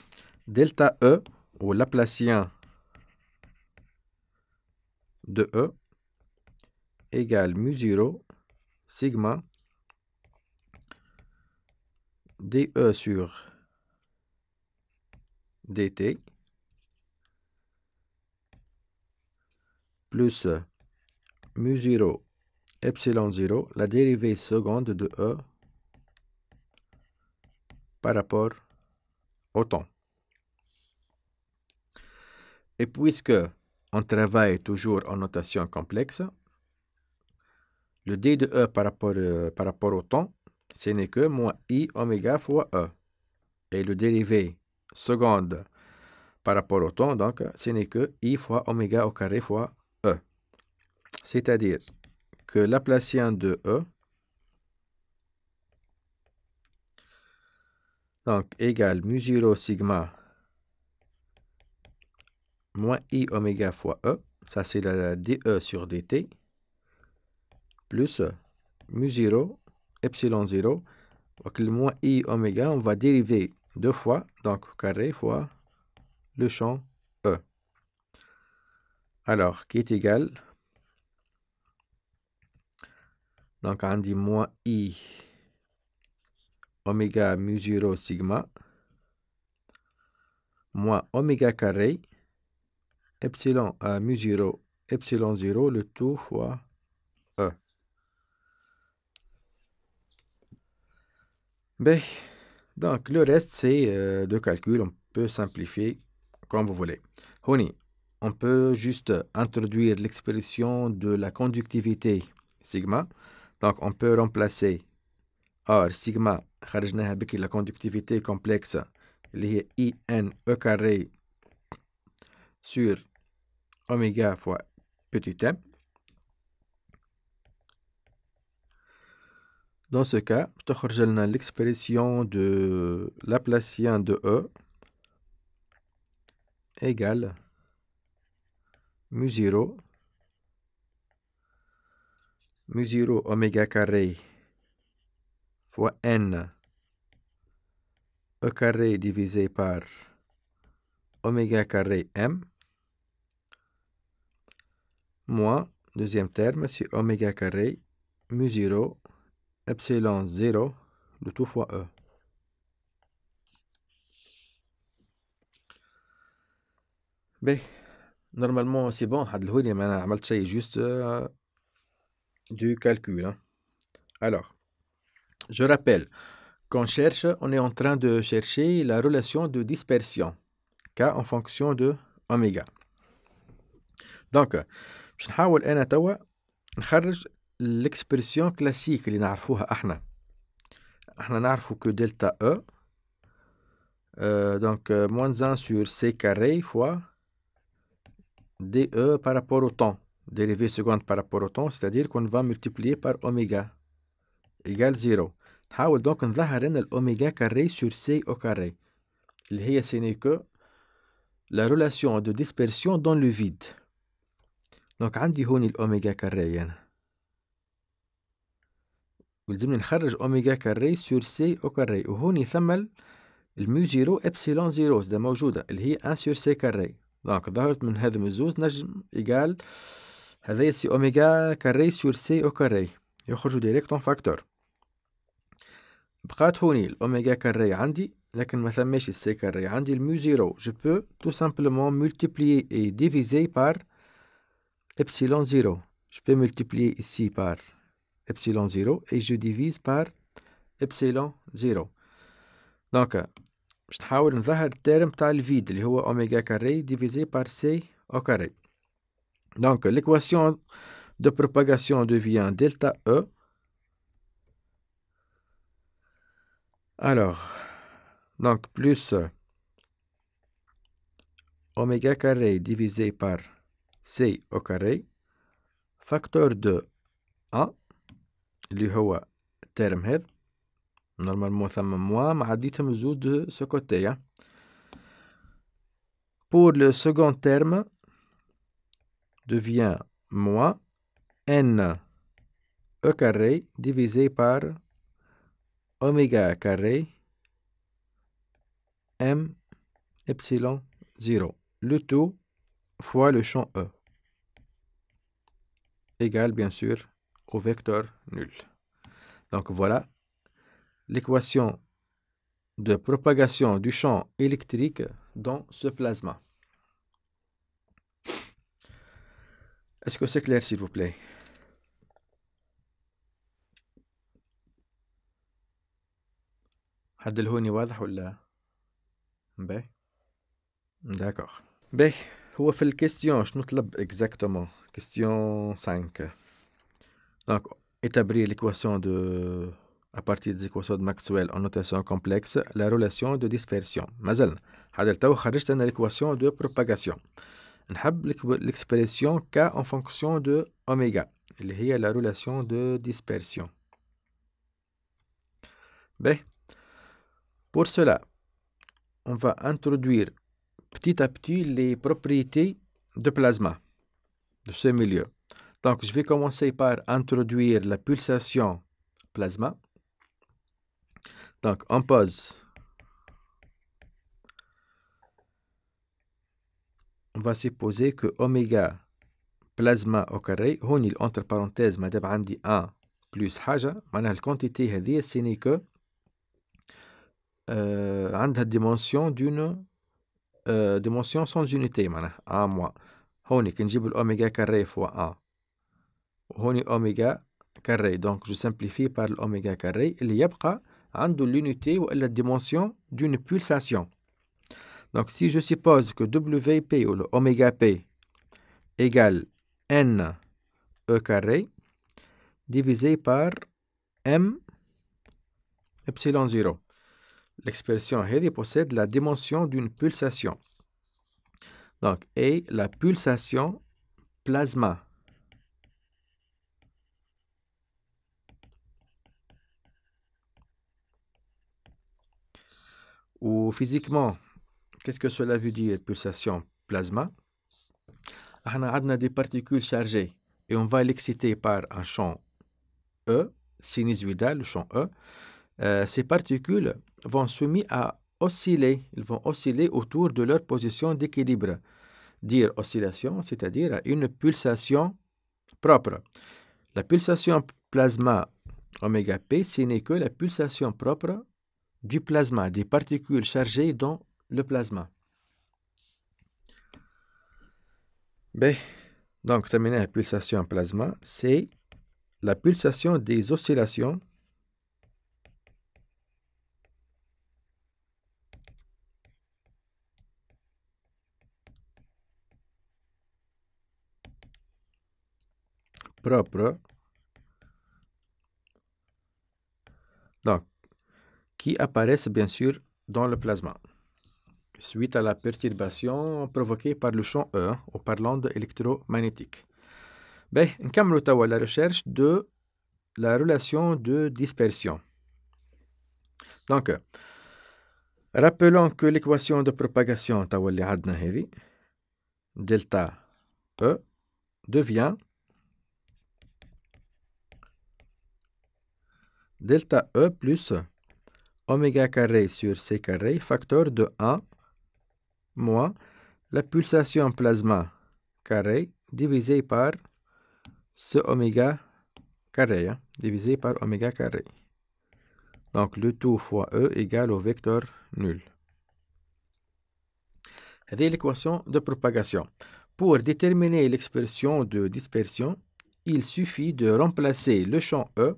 delta E ou Laplacien de E égale mu 0 sigma dE sur dt plus mu 0 epsilon 0, la dérivée seconde de E par rapport au temps. Et puisque on travaille toujours en notation complexe. Le d de E par rapport, euh, par rapport au temps, ce n'est que moins I oméga fois E. Et le dérivé seconde par rapport au temps, donc, ce n'est que I fois oméga au carré fois E. C'est-à-dire que l'aplacien de E donc égal mu 0 sigma moins I oméga fois E, ça c'est la DE sur DT, plus mu 0, epsilon 0, donc le moins I oméga, on va dériver deux fois, donc carré fois le champ E. Alors, qui est égal Donc, on dit moins I oméga mu 0 sigma moins oméga carré epsilon à mu 0, epsilon 0, le tout fois E. Ben, donc, le reste, c'est euh, de calcul. On peut simplifier comme vous voulez. on peut juste introduire l'expression de la conductivité sigma. Donc, on peut remplacer R sigma, la conductivité complexe, les i e carré sur oméga fois petit m. Dans ce cas, l'expression de Laplacien de E égale mu 0 mu 0 oméga carré fois n E carré divisé par oméga carré m moins, deuxième terme, c'est oméga carré, mu 0, epsilon 0, de tout fois E. Normalement, c'est bon. C'est هاد juste ما euh, du calcul. شيء hein. juste qu'on cherche on est en train de chercher la relation de dispersion k en fonction de oméga donc je vais انا توا l'expression classique nous اللي nous احنا احنا que كو e. euh, donc euh, moins 1 sur c carré fois dE par rapport au temps, dérivée seconde par rapport au temps, c'est-à-dire qu'on va multiplier par oméga égale 0. donc دونك نظهر ان الاوميغا carré sur c au carré اللي هي que la relation de dispersion dans le vide دونك عندي هون الأوميجا كاري أنا ولزمني نخرج أوميجا كاري سور سي أو كاري وهوني ثمل الميو زيرو إبسيلون زيرو زادا موجودة اللي هي أن سور سي كاري دونك ظهرت من هذا الزوز نجم إيكال هذايا سي أوميجا كاري سور سي أو كاري يخرجوا ديريكتون فاكتور بقات هوني الأوميجا كاري عندي لكن ما ثماش السي كاري عندي الميو زيرو جو بو تو سامبلومون مولتيبليي اي ديفيزي بار epsilon 0. Je peux multiplier ici par epsilon 0 et je divise par epsilon 0. Donc, je vais terme التيرم تاع vide, اللي هو oméga carré divisé par C au carré. Donc, l'équation de propagation devient delta E. Alors, donc plus oméga carré divisé par c au carré, facteur de 1, le terme terme normalement ça me moins, ma dit mesure de ce côté. Hein. Pour le second terme, devient moins n au carré divisé par oméga carré m epsilon 0. Le tout fois le champ E égale bien sûr au vecteur nul. Donc voilà l'équation de propagation du champ électrique dans ce plasma. Est-ce que c'est clair, s'il vous plaît d'accord D'accord. هو في الكيستيون شنو exactement اكزاكتومون 5 Donc, établir l'équation de à partir des équations de Maxwell en notation complexe la relation de dispersion à هذا تو خرجت l'équation de propagation نحب l'expression k en fonction de oméga اللي هي la relation de dispersion Ben, Pour cela, on va introduire petit à petit les propriétés de plasma, de ce milieu. Donc, je vais commencer par introduire la pulsation plasma. Donc, on pause, On va supposer que oméga plasma au carré on entre parenthèses, dit عندي plus plus حاجه معناها الكونتيتي هذه quantité, euh, آه la dimension d'une dimension sans unité معناها moi. on هوني كي carré الاوميغا كاري فوا on وهوني اوميغا كاري دونك جو سامبليفي بار الاوميغا كاري عنده l'unité ou la dimension d'une pulsation. Donc si je suppose que WP ou l'oméga P égale N E carré divisé par M epsilon 0 l'expression Hedi possède la dimension d'une pulsation. Donc, et la pulsation plasma. Ou physiquement, qu'est-ce que cela veut dire, pulsation plasma On a des particules chargées et on va l'exciter par un champ E, sinusoidal, le champ E. Euh, ces particules vont soumis à osciller, ils vont osciller autour de leur position d'équilibre. Dire oscillation, c'est-à-dire une pulsation propre. La pulsation plasma oméga p, ce n'est que la pulsation propre du plasma, des particules chargées dans le plasma. B. Donc, ça la pulsation plasma, c'est la pulsation des oscillations propre donc, qui apparaissent bien sûr dans le plasma suite à la perturbation provoquée par le champ E ou parlant d'électromagnétique. électromagnétique. Ben, نكملوا توا la recherche de la relation de dispersion. Donc, rappelons que l'équation de propagation توا اللي delta E devient delta E plus oméga carré sur C carré, facteur de 1 moins la pulsation plasma carré divisé par ce oméga carré, hein, divisé par oméga carré. Donc le tout fois E égale au vecteur nul. C'est l'équation de propagation. Pour déterminer l'expression de dispersion, il suffit de remplacer le champ E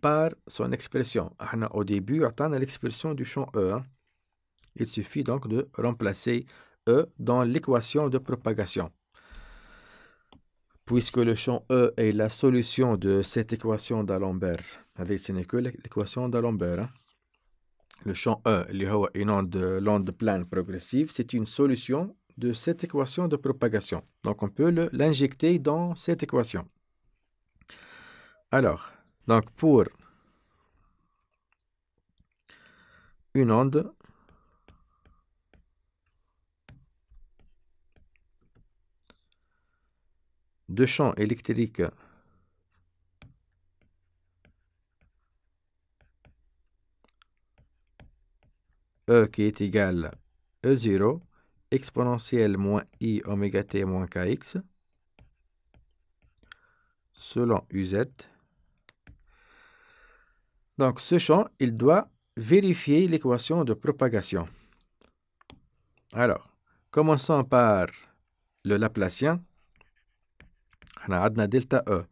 par son expression. Au début, on a l'expression du champ E. Hein. Il suffit donc de remplacer E dans l'équation de propagation. Puisque le champ E est la solution de cette équation d'Alembert, avec ce n'est que l'équation d'Alembert. Hein. Le champ E, une onde, l'onde plane progressive, c'est une solution de cette équation de propagation. Donc on peut l'injecter dans cette équation. Alors, donc, pour une onde, de champ électrique E qui est égal à e E0 exponentielle moins i oméga t moins kx selon uz donc, ce champ, il doit vérifier l'équation de propagation. Alors, commençons par le Laplacien. On a delta E.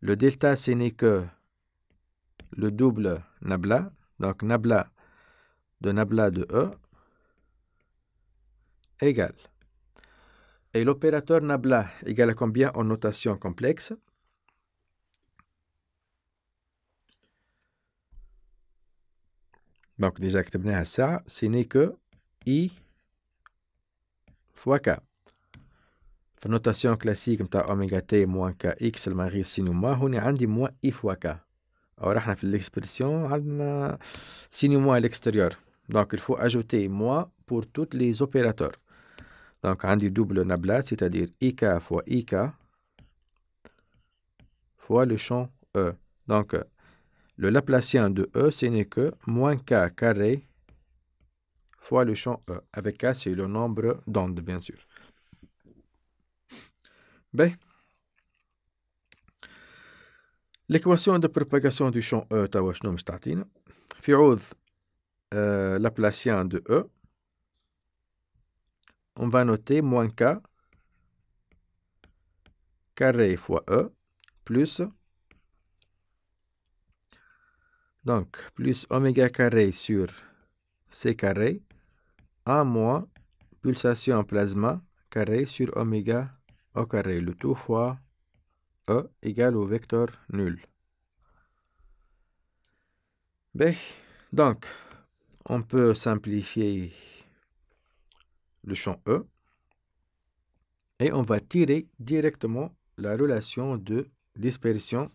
Le delta, ce n'est que le double nabla. Donc, nabla de nabla de E égal. Et l'opérateur nabla égale à combien en notation complexe Donc, déjà que tu ça, ce n'est que i fois k. La notation classique, comme tu omega t moins k x, le mari sin ou moins, on est moins i fois k. Alors, on a fait l'expression sin ou moins à l'extérieur. Donc, il faut ajouter moins pour tous les opérateurs. Donc, on a double nabla, c'est-à-dire ik fois ik fois le champ e. Donc, le Laplacien de E, ce n'est que moins K carré fois le champ E. Avec K, c'est le nombre d'ondes, bien sûr. B. Ben, l'équation de propagation du champ E, tawa statin, euh, Laplacien de E, on va noter moins K carré fois E plus donc, plus oméga carré sur C carré, 1 moins pulsation plasma carré sur oméga au carré, le tout fois E égale au vecteur nul. Donc, on peut simplifier le champ E et on va tirer directement la relation de dispersion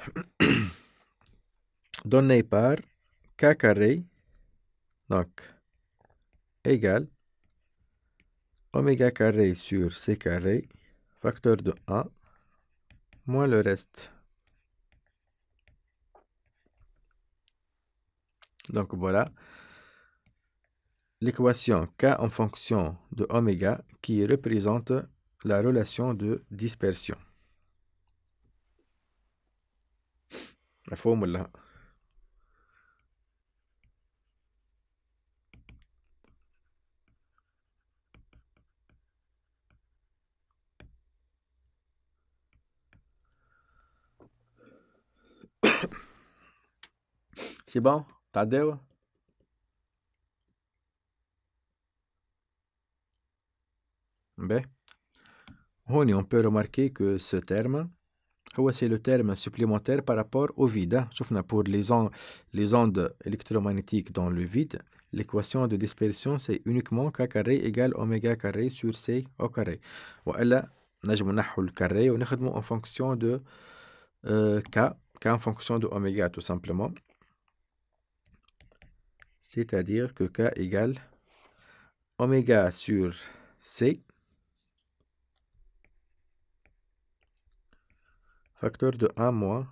donné par k carré, donc égal oméga carré sur c carré, facteur de 1, moins le reste. Donc voilà l'équation k en fonction de oméga qui représente la relation de dispersion. la là. C'est bon? T'as ben, on peut remarquer que ce terme, c'est le terme supplémentaire par rapport au vide. Hein. Pour les ondes, les ondes électromagnétiques dans le vide, l'équation de dispersion, c'est uniquement k carré égale oméga carré sur c au carré. Voilà, le carré, on en fonction de euh, k, k en fonction de oméga tout simplement c'est-à-dire que K égale oméga sur C, facteur de 1 moins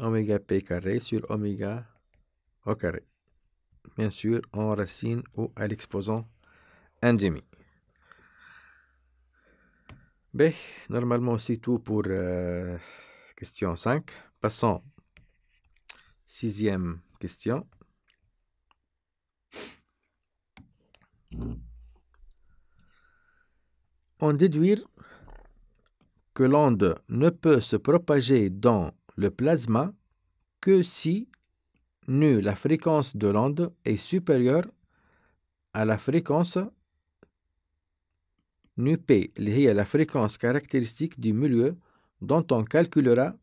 oméga P carré sur oméga au carré. Bien sûr, en racine ou à l'exposant 1 demi. B, normalement c'est tout pour euh, question 5. Passons sixième on En déduire que l'onde ne peut se propager dans le plasma que si nu la fréquence de l'onde est supérieure à la fréquence nu liée à la fréquence caractéristique du milieu dont on calculera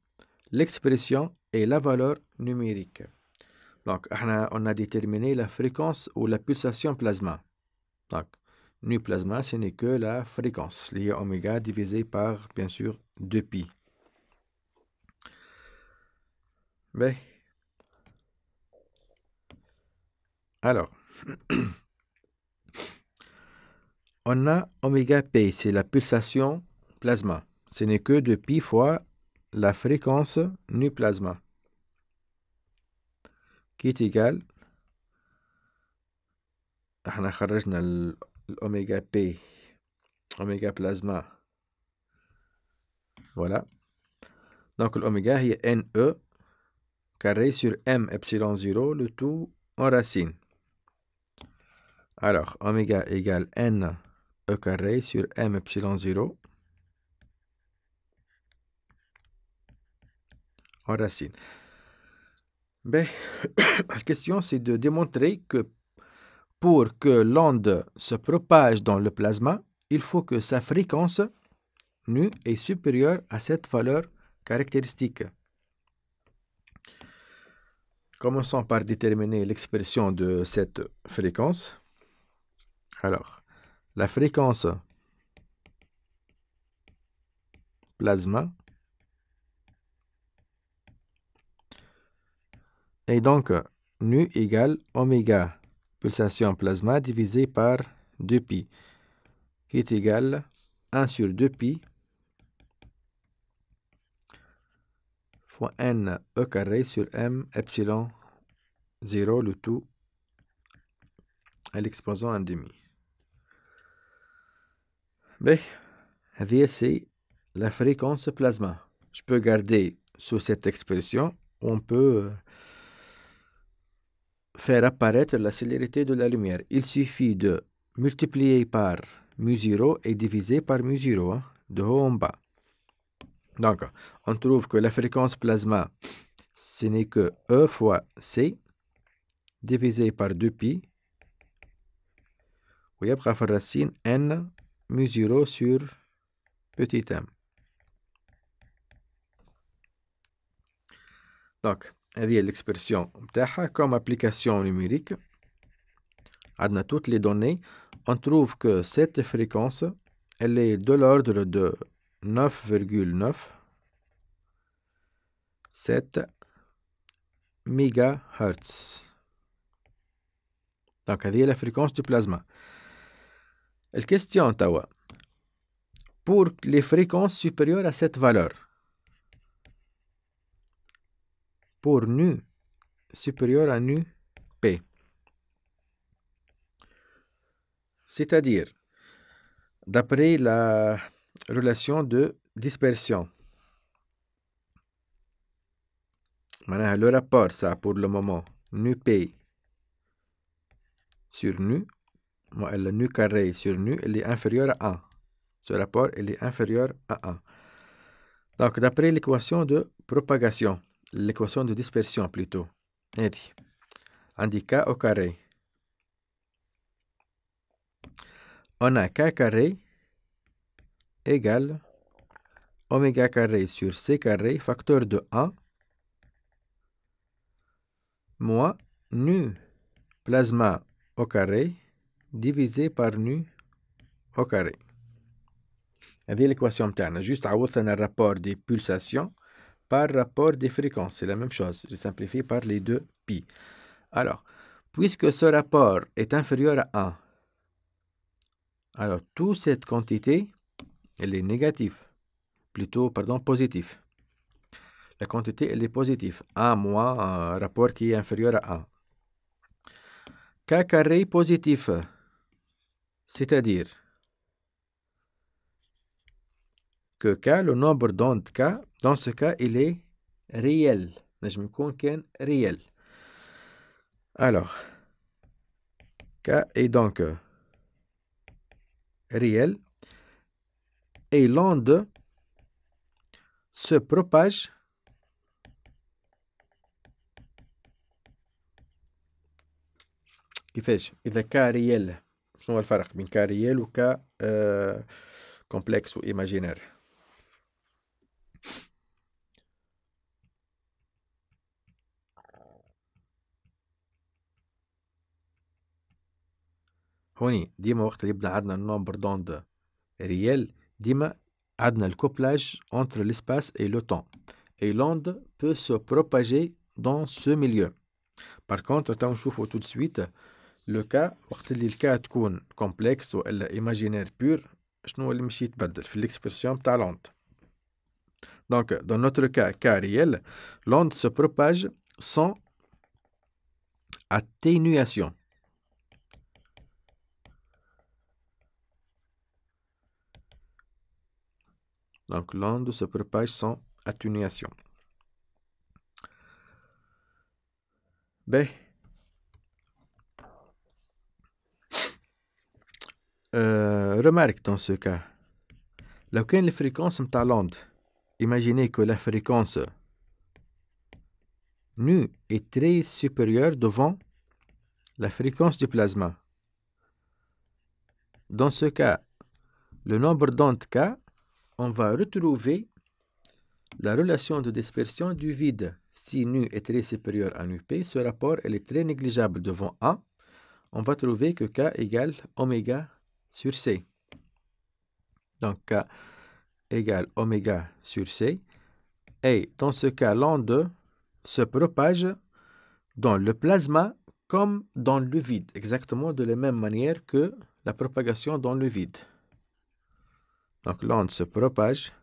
l'expression et la valeur numérique. Donc, on a déterminé la fréquence ou la pulsation plasma. Donc, nu plasma, ce n'est que la fréquence, liée à oméga divisé par, bien sûr, 2pi. Mais, ben. alors, on a oméga p, c'est la pulsation plasma. Ce n'est que 2pi fois la fréquence nu plasma qui est égal à l'oméga P, oméga plasma. voilà donc l'oméga n NE carré sur M epsilon 0 le tout en racine alors oméga égale N E carré sur M epsilon 0 en racine ben, la question, c'est de démontrer que pour que l'onde se propage dans le plasma, il faut que sa fréquence nu est supérieure à cette valeur caractéristique. Commençons par déterminer l'expression de cette fréquence. Alors, la fréquence plasma Et donc, nu égale oméga, pulsation plasma divisé par 2pi, qui est égal à 1 sur 2pi fois n e carré sur m epsilon 0, le tout à l'exposant 1 demi. c'est la fréquence plasma. Je peux garder sous cette expression, on peut faire apparaître la célérité de la lumière. Il suffit de multiplier par mu0 et diviser par mu0, hein, de haut en bas. Donc, on trouve que la fréquence plasma, ce n'est que E fois C, divisé par 2pi, Oui, faire racine N mu0 sur petit m. Donc, l'expression l'expression comme application numérique, On a toutes les données on trouve que cette fréquence elle est de l'ordre de 9,97 MHz. donc c'est la fréquence du plasma question Tawa. pour les fréquences supérieures à cette valeur pour nu supérieur à nu p. C'est-à-dire, d'après la relation de dispersion, le rapport, ça, pour le moment, nu p sur nu, le nu carré sur nu, il est inférieur à 1. Ce rapport, il est inférieur à 1. Donc, d'après l'équation de propagation, l'équation de dispersion plutôt On dit k au carré on a k carré égal oméga carré sur c carré facteur de 1 moins nu plasma au carré divisé par nu au carré. c'est l'équation interne juste à un rapport des pulsations par rapport des fréquences. C'est la même chose. Je simplifie par les deux pi. Alors, puisque ce rapport est inférieur à 1, alors toute cette quantité, elle est négative. Plutôt, pardon, positive. La quantité, elle est positive. 1 moins un rapport qui est inférieur à 1. K carré positif, c'est-à-dire que k, le nombre d'ondes k, dans ce cas, il est réel. Je me réel. Alors, k est donc euh, réel et l'onde se propage qui fait il est k réel. Je vais faire un k réel ou k euh, complexe ou imaginaire. On dit le nombre d'ondes réelles est le couplage entre l'espace et le temps. Et l'onde peut se propager dans ce milieu. Par contre, on trouve tout de suite le cas complexe ou imaginaire pur. Je vais vous dire que c'est l'expression talente. Donc, dans notre cas, cas réel, l'onde se propage sans atténuation. Donc l'onde se propage sans atténuation. B. Ben. Euh, remarque dans ce cas, لو fréquence الفريكونس l'onde, imaginez que la fréquence nu est très supérieure devant la fréquence du plasma. Dans ce cas, le nombre d'ondes K on va retrouver la relation de dispersion du vide. Si nu est très supérieur à nu P, ce rapport est très négligeable devant A. On va trouver que K égale oméga sur C. Donc K égale oméga sur C. Et dans ce cas, l'onde se propage dans le plasma comme dans le vide, exactement de la même manière que la propagation dans le vide. Donc l'onde se propage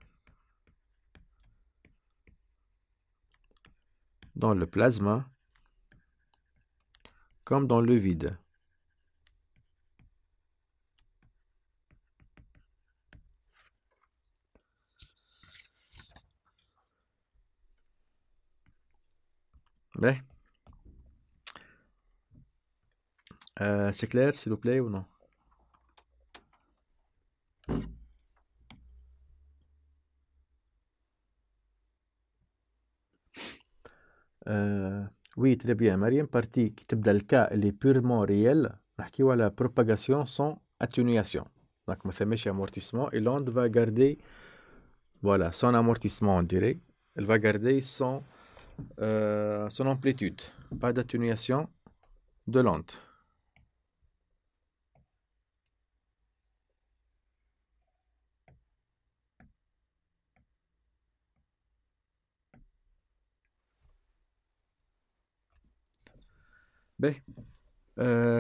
dans le plasma comme dans le vide. Ben, euh, c'est clair, s'il vous plaît, ou non Euh, oui, très partie qui est qui le cas, تبدا est purement réelle. qui voit la propagation sans atténuation Donc, moi, c'est chez amortissement et l'onde va garder voilà son amortissement on dirait elle va garder son euh, son amplitude pas d'atténuation de l'onde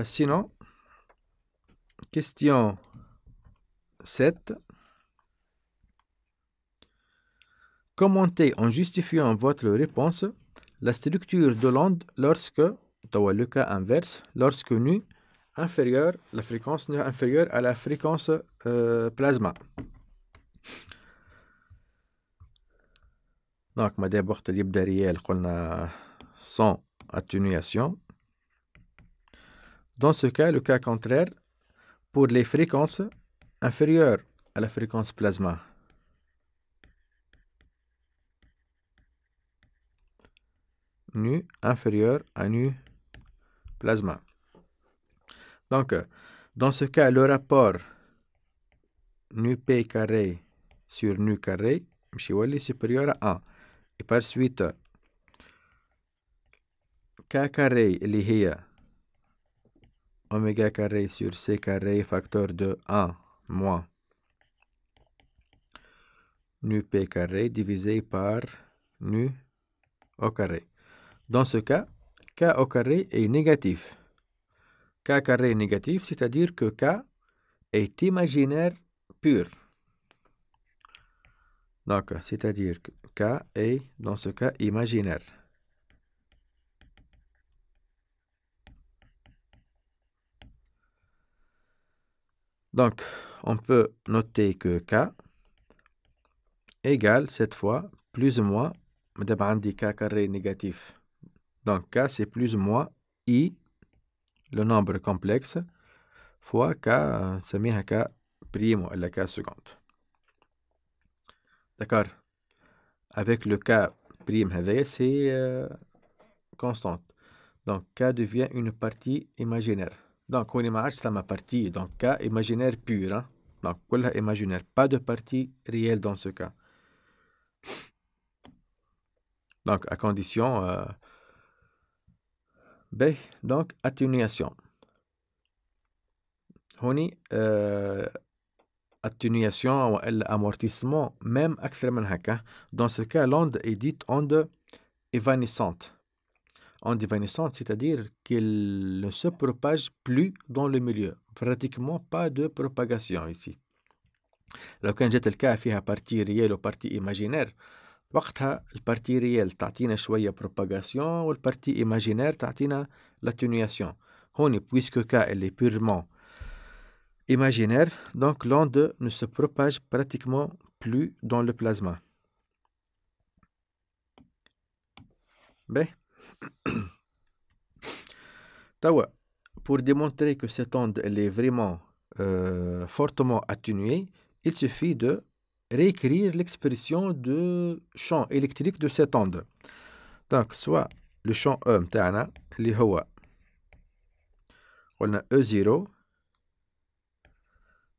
sinon, question 7. Commentez en justifiant votre réponse la structure de l'onde lorsque, dans le cas inverse, lorsque nu inférieur, la fréquence nu inférieure à la fréquence plasma. Donc, ma d'abord, réel, qu'on a sans atténuation. Dans ce cas, le cas contraire, pour les fréquences inférieures à la fréquence plasma. nu inférieur à nu plasma. Donc, dans ce cas, le rapport nu p carré sur nu carré, est supérieur à 1. Et par suite, k carré, il est oméga carré sur c carré facteur de 1 moins nu p carré divisé par nu au carré. Dans ce cas, k au carré est négatif. k carré est négatif, c'est-à-dire que k est imaginaire pur. Donc, c'est-à-dire que k est, dans ce cas, imaginaire. Donc, on peut noter que K égale, cette fois, plus ou moins, dit K carré négatif. Donc, K, c'est plus ou moins I, le nombre complexe, fois K, euh, ça met K prime ou la K seconde. D'accord Avec le K prime, c'est euh, constante. Donc, K devient une partie imaginaire. Donc, une image, ça ma partie. Donc, cas imaginaire pur. Hein. Donc, imaginaire Pas de partie réelle dans ce cas. Donc, à condition. Euh, B. Ben, donc, atténuation. On euh, atténuation ou amortissement, même extrêmement. Hein. Dans ce cas, l'onde est dite onde évanissante. En divanissante, c'est-à-dire qu'il ne se propage plus dans le milieu. Pratiquement pas de propagation ici. Alors, quand j'ai le cas, il y a partie réelle ou partie imaginaire. Il y a partie réelle un est la propagation et la partie imaginaire qui est l'atténuation. Puisque le cas est purement imaginaire, donc l'un ne se propage pratiquement plus dans le plasma. Bien? Tawa, pour démontrer que cette onde est vraiment euh, fortement atténuée, il suffit de réécrire l'expression du champ électrique de cette onde. Donc, soit le champ E, on a E0,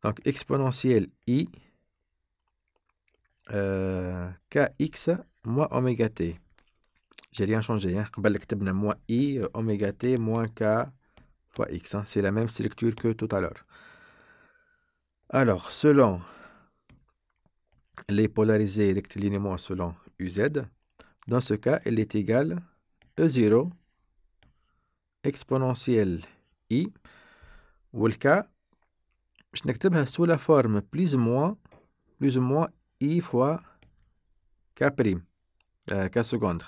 donc exponentielle I, euh, KX moins oméga T j'ai rien changé. Hein. moins i, euh, oméga t, moins k fois x. Hein. C'est la même structure que tout à l'heure. Alors, selon les polarisés rectilignement selon uz, dans ce cas, elle est égale e0 exponentielle i. Ou le cas, je sous la forme plus ou moins, plus moins i fois k prime. Euh, secondes,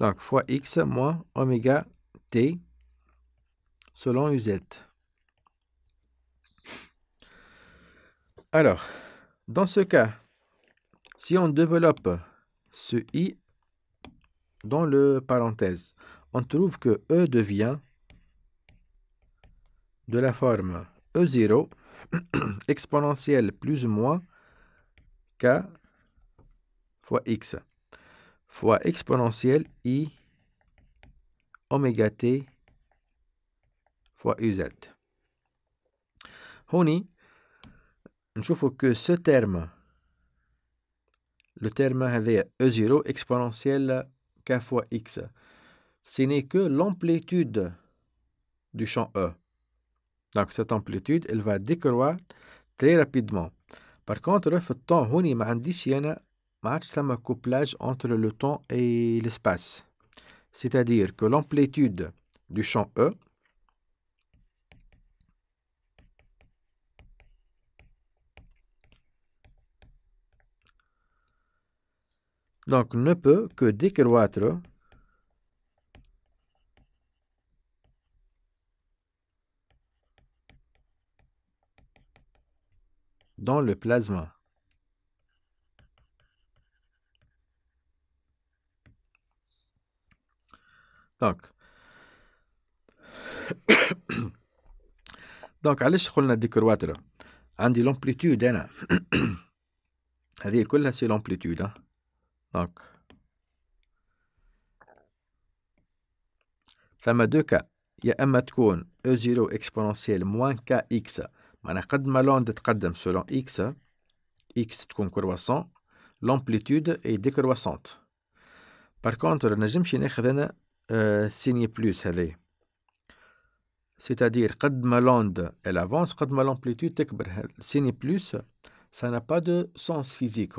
donc fois x moins oméga t selon uz alors dans ce cas si on développe ce i dans le parenthèse on trouve que e devient de la forme e0 exponentielle plus ou moins k fois x fois exponentielle i oméga t fois uz. Honi, nous trouvons que ce terme, le terme E0 exponentielle k fois x, ce n'est que l'amplitude du champ E. Donc cette amplitude, elle va décroître très rapidement. Par contre, le temps, une ma match, c'est un couplage entre le temps et l'espace. C'est-à-dire que l'amplitude du champ E donc ne peut que décroître dans le plasma. دونك دونك علاش قلنا ديكرواتر عندي لومبليتود انا هذه كلها سي لومبليتود دونك ثم دو كا يا اما تكون او e زيرو اكسبونونسيال موان كا اكس معناها قد ما لوند تقدم سولون اكس اكس تكون كرواسون لومبليتود اي ديكرواسونت بار كونتر نجمش ناخذ انا Euh, plus plus est C'est-à-dire, quand l'onde elle avance, quand l'amplitude تكبر. signe « plus », ça n'a pas de sens physique.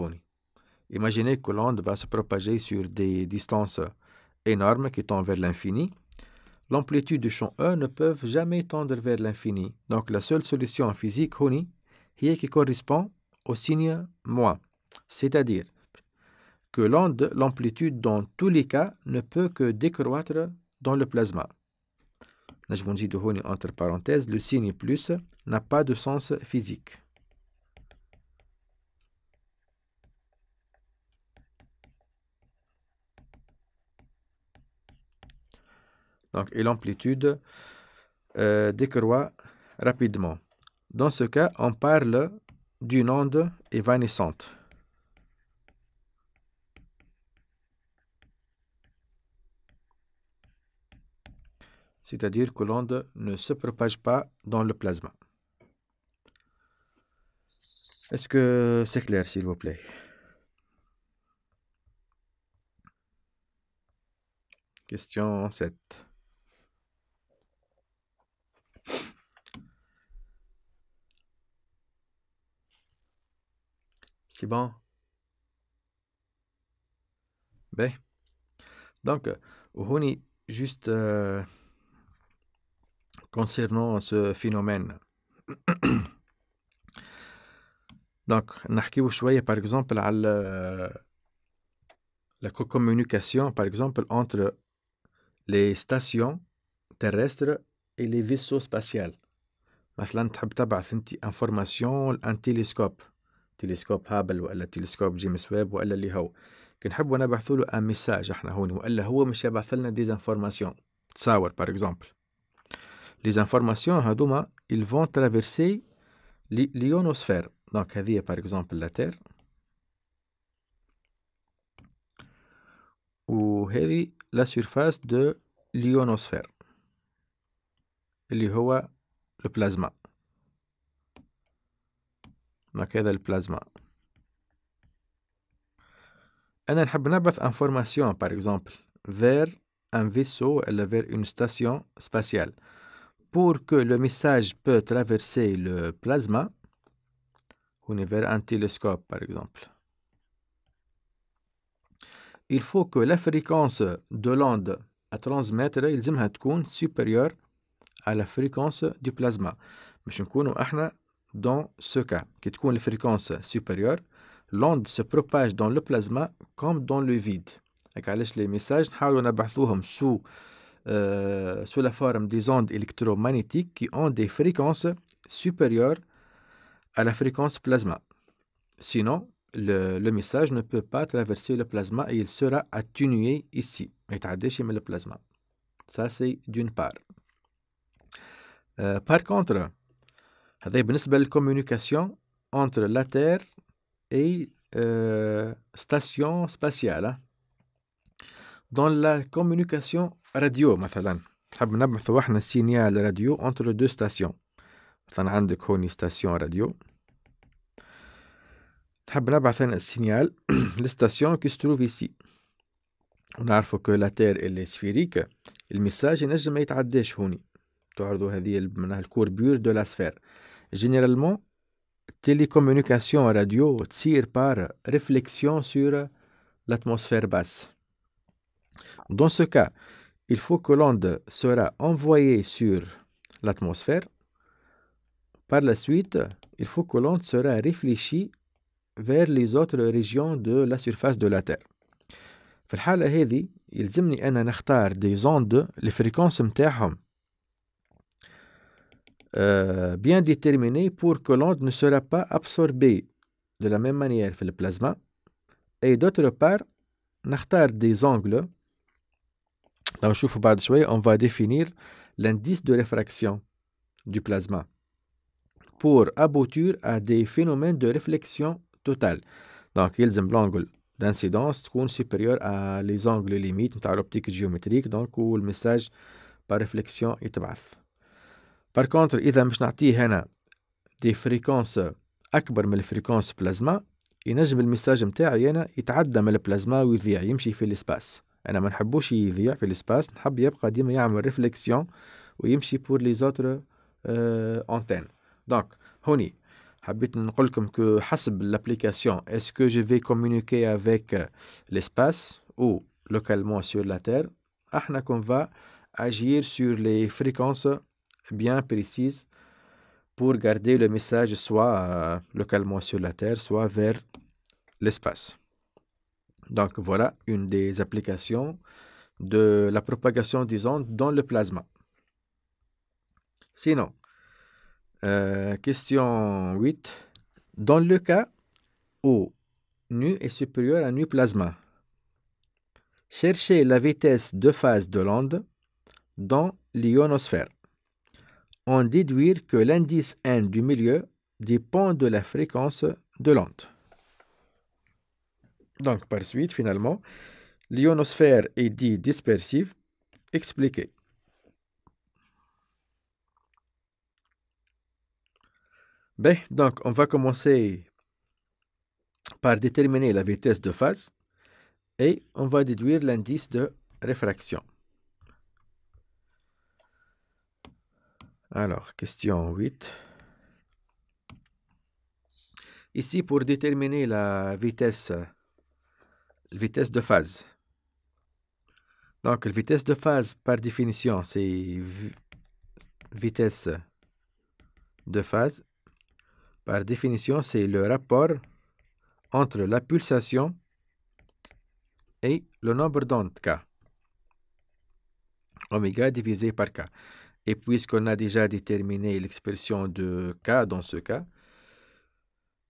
Imaginez que l'onde va se propager sur des distances énormes qui tendent vers l'infini. L'amplitude du champ E ne peut jamais tendre vers l'infini. Donc la seule solution physique, physique, y qui correspond au signe moins. C'est-à-dire, que l'onde, l'amplitude dans tous les cas, ne peut que décroître dans le plasma. entre parenthèses, le signe plus n'a pas de sens physique. Donc, et l'amplitude euh, décroît rapidement. Dans ce cas, on parle d'une onde évanescente. c'est-à-dire que l'onde ne se propage pas dans le plasma. Est-ce que c'est clair, s'il vous plaît Question 7. C'est bon Ben. Donc, Ohoni, juste... Euh, concernant ce phénomène. Donc, avons choisi par exemple la communication par exemple entre les stations terrestres et les vaisseaux spatiaux. مثلا تحب تبعث انت انفورماسيون un télescope تلسكوب هابل ولا télescope جيمس ويب ولا اللي هو كنحبوا نبعثوا له ان ميساج احنا هو مش les informations Hadouma, ils vont traverser l'ionosphère donc ici, par exemple la terre ou la surface de l'ionosphère plasma. plasma. Donc, le le plasma. nous نحب نبعث informations, par exemple, vers un vaisseau ou vers une station spatiale pour que le message peut traverser le plasma, ou vers un télescope par exemple, il faut que la fréquence de l'onde à transmettre soit supérieure à la fréquence du plasma Mais dans ce cas est la fréquence supérieure l'onde se propage dans le plasma comme dans le vide les messages sous euh, sous la forme des ondes électromagnétiques qui ont des fréquences supérieures à la fréquence plasma. Sinon, le, message ne peut pas traverser le plasma et il sera atténué ici. le plasma. Ça, c'est d'une part. Euh, par contre, la communication entre la Terre et la euh, station spatiale. Hein. Dans la communication راديو مثلا نحب نبعث احنا سينيال راديو انتر دو ستاسيون مثلا عندك هوني ستاسيون راديو نحب نبعث انا السينيال لستاسيون كي ستروف ايسي ونعرفو كو لا تير اللي سفيريك الميساج ينجم ما يتعداش هوني تعرضو هذه معناها الكوربور دو لا جينيرالمون تيليكومونيكاسيون راديو تصير بار ريفليكسيون سور لاتموسفير باس دون سو كا il faut que l'onde sera envoyée sur l'atmosphère. Par la suite, il faut que l'onde sera réfléchie vers les autres régions de la surface de la Terre. Euh, bien déterminé pour que l'onde ne sera pas absorbée de la même manière que le plasma. Et d'autre part, des angles dans ce on va définir l'indice de réfraction du plasma pour aboutir à des phénomènes de réflexion totale. Donc, y a l'angle d'incidence qui est supérieur à les angles limites de l'optique géométrique, donc le message par réflexion est basse. Par contre, il y a des fréquences أكبر من le بلازما ينجم المساج plasma هنا يتعدى من البلازما ويضيع يمشي في l'espace. Nous dans l'espace, nous réflexion pour les autres antennes. Donc, nous que l'application est-ce que je vais communiquer avec l'espace ou localement sur la Terre Nous allons agir sur les fréquences bien précises pour garder le message soit euh, localement sur la Terre, soit vers l'espace. Donc voilà une des applications de la propagation des ondes dans le plasma. Sinon, euh, question 8. Dans le cas où nu est supérieur à nu plasma, cherchez la vitesse de phase de l'onde dans l'ionosphère. On déduire que l'indice N du milieu dépend de la fréquence de l'onde. Donc, par suite, finalement, l'ionosphère est dit dispersive. Expliquez. Ben, donc, on va commencer par déterminer la vitesse de phase et on va déduire l'indice de réfraction. Alors, question 8. Ici, pour déterminer la vitesse vitesse de phase. Donc, la vitesse de phase, par définition, c'est vitesse de phase. Par définition, c'est le rapport entre la pulsation et le nombre d'ondes K. Oméga divisé par K. Et puisqu'on a déjà déterminé l'expression de K dans ce cas,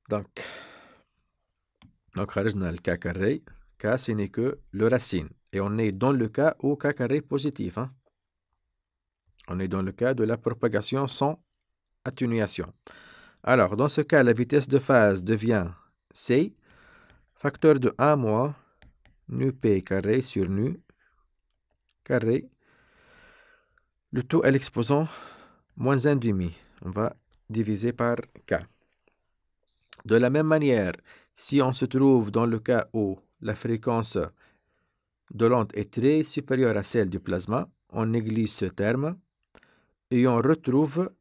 donc, donc, le K carré, ce n'est que le racine. Et on est dans le cas où K carré est positif. Hein. On est dans le cas de la propagation sans atténuation. Alors, dans ce cas, la vitesse de phase devient C, facteur de 1 moins nu P carré sur nu carré, le tout à l'exposant moins demi. On va diviser par K. De la même manière, si on se trouve dans le cas où la fréquence de l'onde est très supérieure à celle du plasma, on néglige ce terme et on retrouve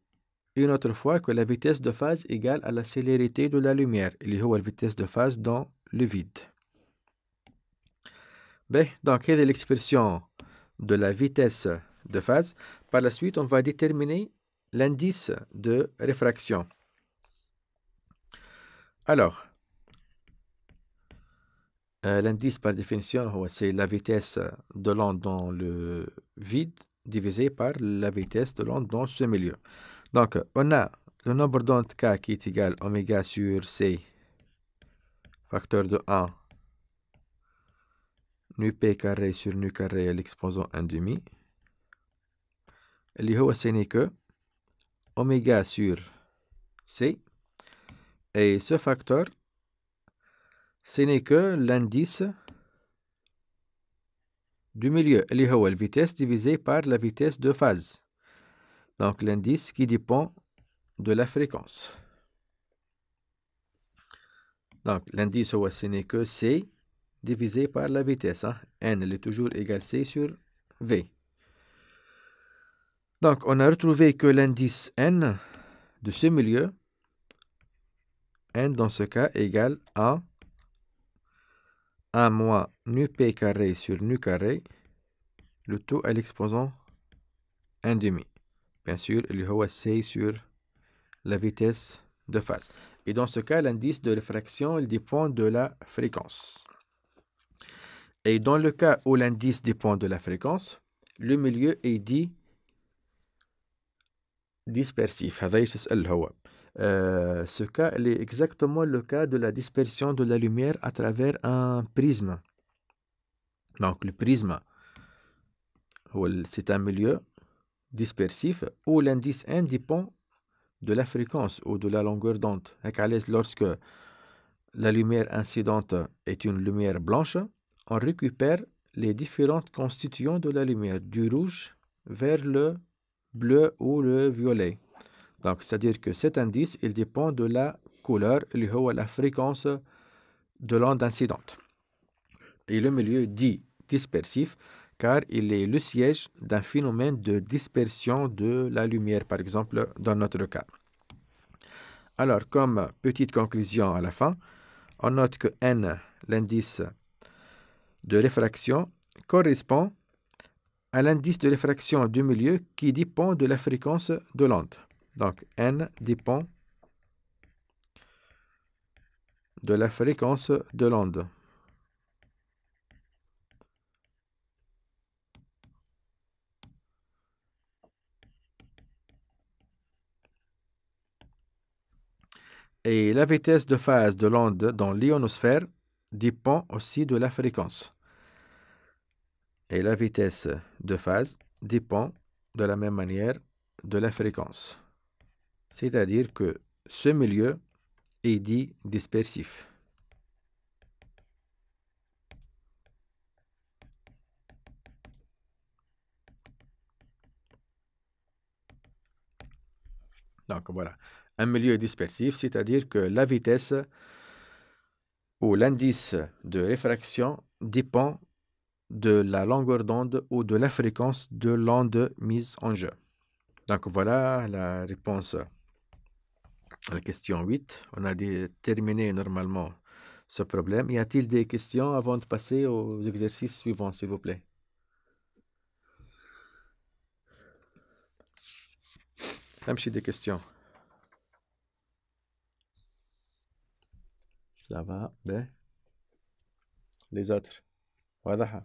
une autre fois que la vitesse de phase égale à la célérité de la lumière, اللي a la vitesse de phase dans le vide. Ben, donc, quelle est l'expression de la vitesse de phase Par la suite, on va déterminer l'indice de réfraction. Alors, euh, l'indice, par définition, c'est la vitesse de l'onde dans le vide divisé par la vitesse de l'onde dans ce milieu. Donc, on a le nombre d'ondes K qui est égal à oméga sur C, facteur de 1, nu P carré sur nu carré à l'exposant 1 demi. Et n'est que oméga sur C. Et ce facteur ce n'est que l'indice du milieu, اللي la vitesse divisée par la vitesse de phase. Donc l'indice qui dépend de la fréquence. Donc l'indice ce n'est que C divisé par la vitesse. Hein. N elle est toujours égal C sur V. Donc on a retrouvé que l'indice N de ce milieu, N dans ce cas égale à 1 moins nu p carré sur nu carré, le tout à l'exposant 1 demi. Bien sûr, il y c'est sur la vitesse de phase. Et dans ce cas, l'indice de réfraction il dépend de la fréquence. Et dans le cas où l'indice dépend de la fréquence, le milieu est dit dispersif. C'est euh, ce cas est exactement le cas de la dispersion de la lumière à travers un prisme. Donc le prisme, c'est un milieu dispersif où l'indice indépend de la fréquence ou de la longueur d'onde. Lorsque la lumière incidente est une lumière blanche, on récupère les différentes constituants de la lumière, du rouge vers le bleu ou le violet. Donc, c'est-à-dire que cet indice, il dépend de la couleur, la fréquence de l'onde incidente. Et le milieu dit dispersif, car il est le siège d'un phénomène de dispersion de la lumière, par exemple, dans notre cas. Alors, comme petite conclusion à la fin, on note que n, l'indice de réfraction, correspond à l'indice de réfraction du milieu qui dépend de la fréquence de l'onde. Donc, n dépend de la fréquence de l'onde. Et la vitesse de phase de l'onde dans l'ionosphère dépend aussi de la fréquence. Et la vitesse de phase dépend de la même manière de la fréquence. C'est-à-dire que ce milieu est dit dispersif. Donc voilà, un milieu dispersif, c'est-à-dire que la vitesse ou l'indice de réfraction dépend de la longueur d'onde ou de la fréquence de l'onde mise en jeu. Donc voilà la réponse la question 8. On a terminé normalement ce problème. Y a-t-il des questions avant de passer aux exercices suivants, s'il vous plaît si des questions. Ça va, ben. Les autres. Voilà.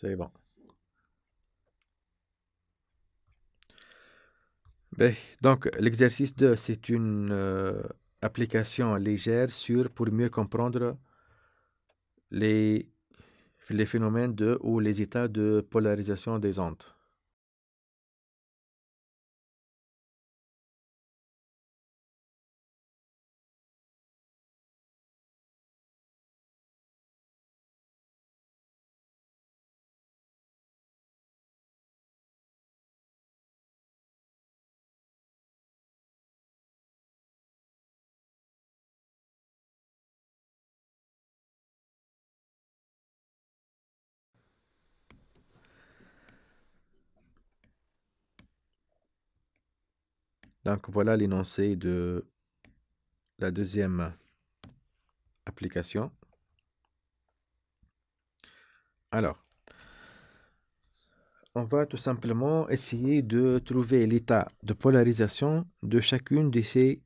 C'est bon. Ben, donc, l'exercice 2, c'est une euh, application légère, sur pour mieux comprendre les, les phénomènes de ou les états de polarisation des ondes. Donc voilà l'énoncé de la deuxième application. Alors, on va tout simplement essayer de trouver l'état de polarisation de chacune de ces,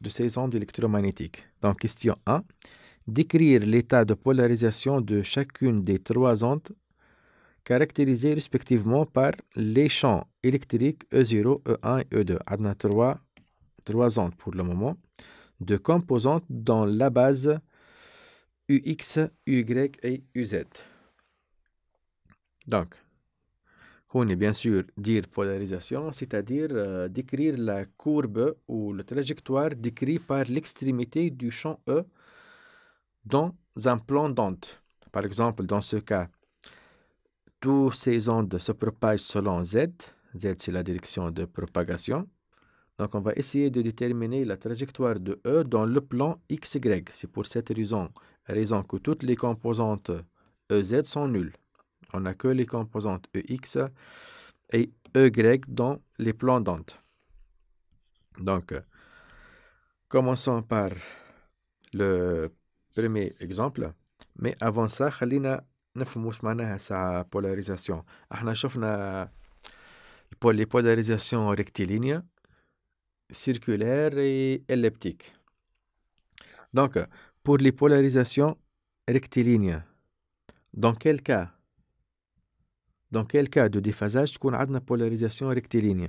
de ces ondes électromagnétiques. Donc, question 1. Décrire l'état de polarisation de chacune des trois ondes caractérisés respectivement par les champs électriques E0, E1 et E2. On a trois, ondes pour le moment, de composantes dans la base UX, UY et UZ. Donc, on est bien sûr dire polarisation, c'est-à-dire euh, décrire la courbe ou la trajectoire décrite par l'extrémité du champ E dans un plan d'onde. Par exemple, dans ce cas, ces ondes se propagent selon Z. Z, c'est la direction de propagation. Donc, on va essayer de déterminer la trajectoire de E dans le plan XY. C'est pour cette raison, raison que toutes les composantes EZ sont nulles. On n'a que les composantes EX et EY dans les plans d'ondes. Donc, commençons par le premier exemple. Mais avant ça, Khalina nous avons la polarisation on a vu la polarisation rectiligne, circulaire et elliptique. Donc, pour les polarisations rectiligne, dans quel cas dans quel cas de déphasage qu'on a une polarisation rectiligne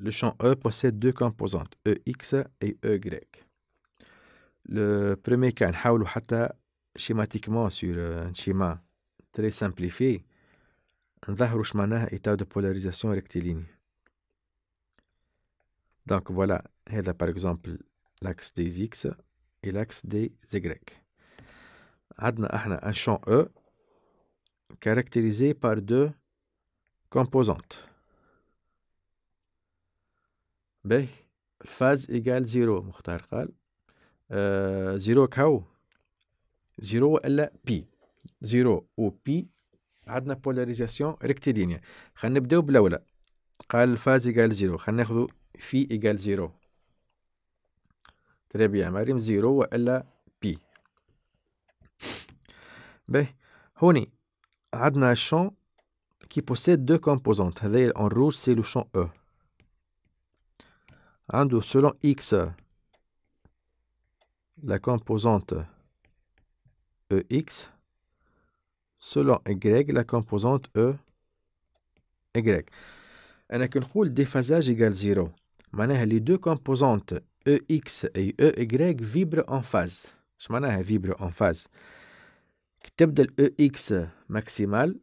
le champ E possède deux composantes, EX et EY. Le premier cas, schématiquement sur euh, un schéma très simplifié, نظهروا un état de polarisation rectiligne. Donc voilà, a par exemple l'axe des X et l'axe des Y. Adna un champ E caractérisé par deux composantes. باهي الفاز ايكال زيرو مختار قال آه زيرو كاو زيرو والا بي زيرو و بي عندنا بولاريزاسيون ريكتيلينيا خلينا نبداو بالاولى قال الفاز ايكال زيرو خلينا ناخذ في ايكال زيرو تري بيان مريم زيرو والا بي باهي هوني عندنا الشون كي بوسيد دو كومبوزونت هذايا اون روج سي لو شون او e. Hein, selon x, la composante ex, selon y, la composante e, y. On a qu'un rôle déphasage à 0. Les deux composantes ex et ey vibrent en phase. Ce qui veut vibre en phase. Tu as ex maximal,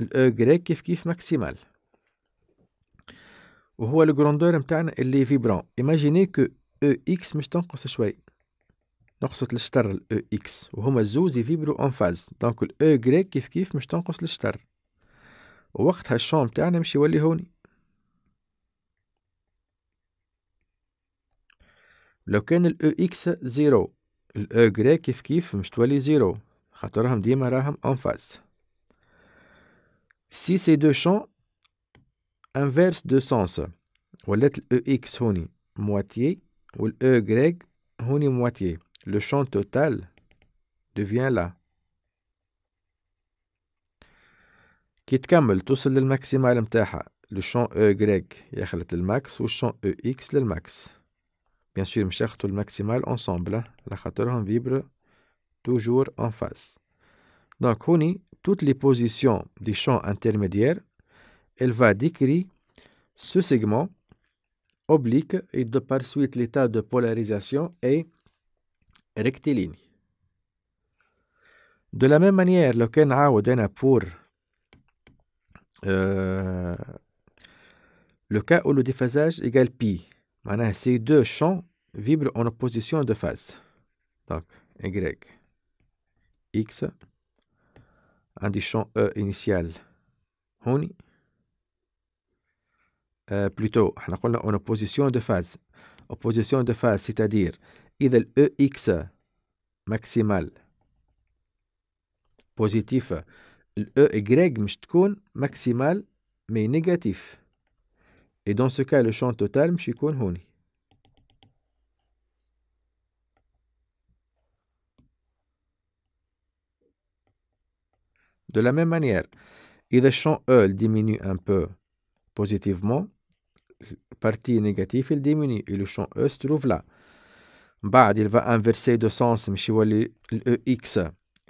ey est maximal. وهو الجروندور نتاعنا اللي فيبرون ايماجيني كو او اكس مش تنقص شوي نقصت ال الاو اكس وهما الزوز يفيبرو اون فاز دونك الاو غريك كيف كيف مش تنقص الشطر ووقتها الشون تاعنا مش يولي هوني لو كان الاو اكس e زيرو الاو غريك e كيف كيف مش تولي زيرو خاطرهم ديما راهم اون فاز سي سي دو شون inverse de sens. le e X honi moitié, ou le EY honi moitié. Le champ total devient là. Kit kamel, tout seul le maximal mtaha. Le champ EY, yachalat le max, ou le champ EX le max. Bien sûr, mchach tout le maximal ensemble. Hein. La chateur vibre toujours en face. Donc, toutes les positions des champs intermédiaires elle va décrire ce segment oblique et de par suite l'état de polarisation est rectiligne. De la même manière, le pour euh, le cas où le déphasage égale pi. Maintenant, ces deux champs vibrent en opposition de phase. Donc, Y, X, un des champs E initial, Honi, plutôt, on a une opposition de phase. Opposition de phase, c'est-à-dire, إذا EX maximal positif, l'ey EY مش maximal mais négatif. Et dans ce cas, le champ total مش يكون De la même manière, le champ E diminue un peu, positivement, partie négative, il diminue. Et le champ E se trouve là. Bad, il va inverser de sens, l'EX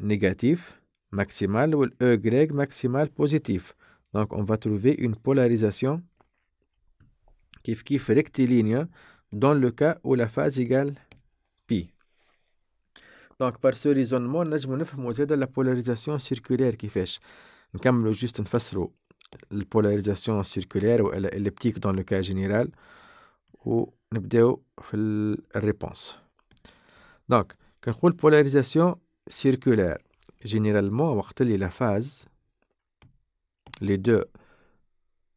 négatif, maximal, ou l'EY maximal positif. Donc, on va trouver une polarisation qui est rectiligne dans le cas où la phase égale pi. Donc, par ce raisonnement, on de la polarisation circulaire qui fait. juste faire la polarisation circulaire ou elle est elliptique dans le cas général ou nous avons la réponse. donc quand on parle de polarisation circulaire généralement on va reteler la phase les deux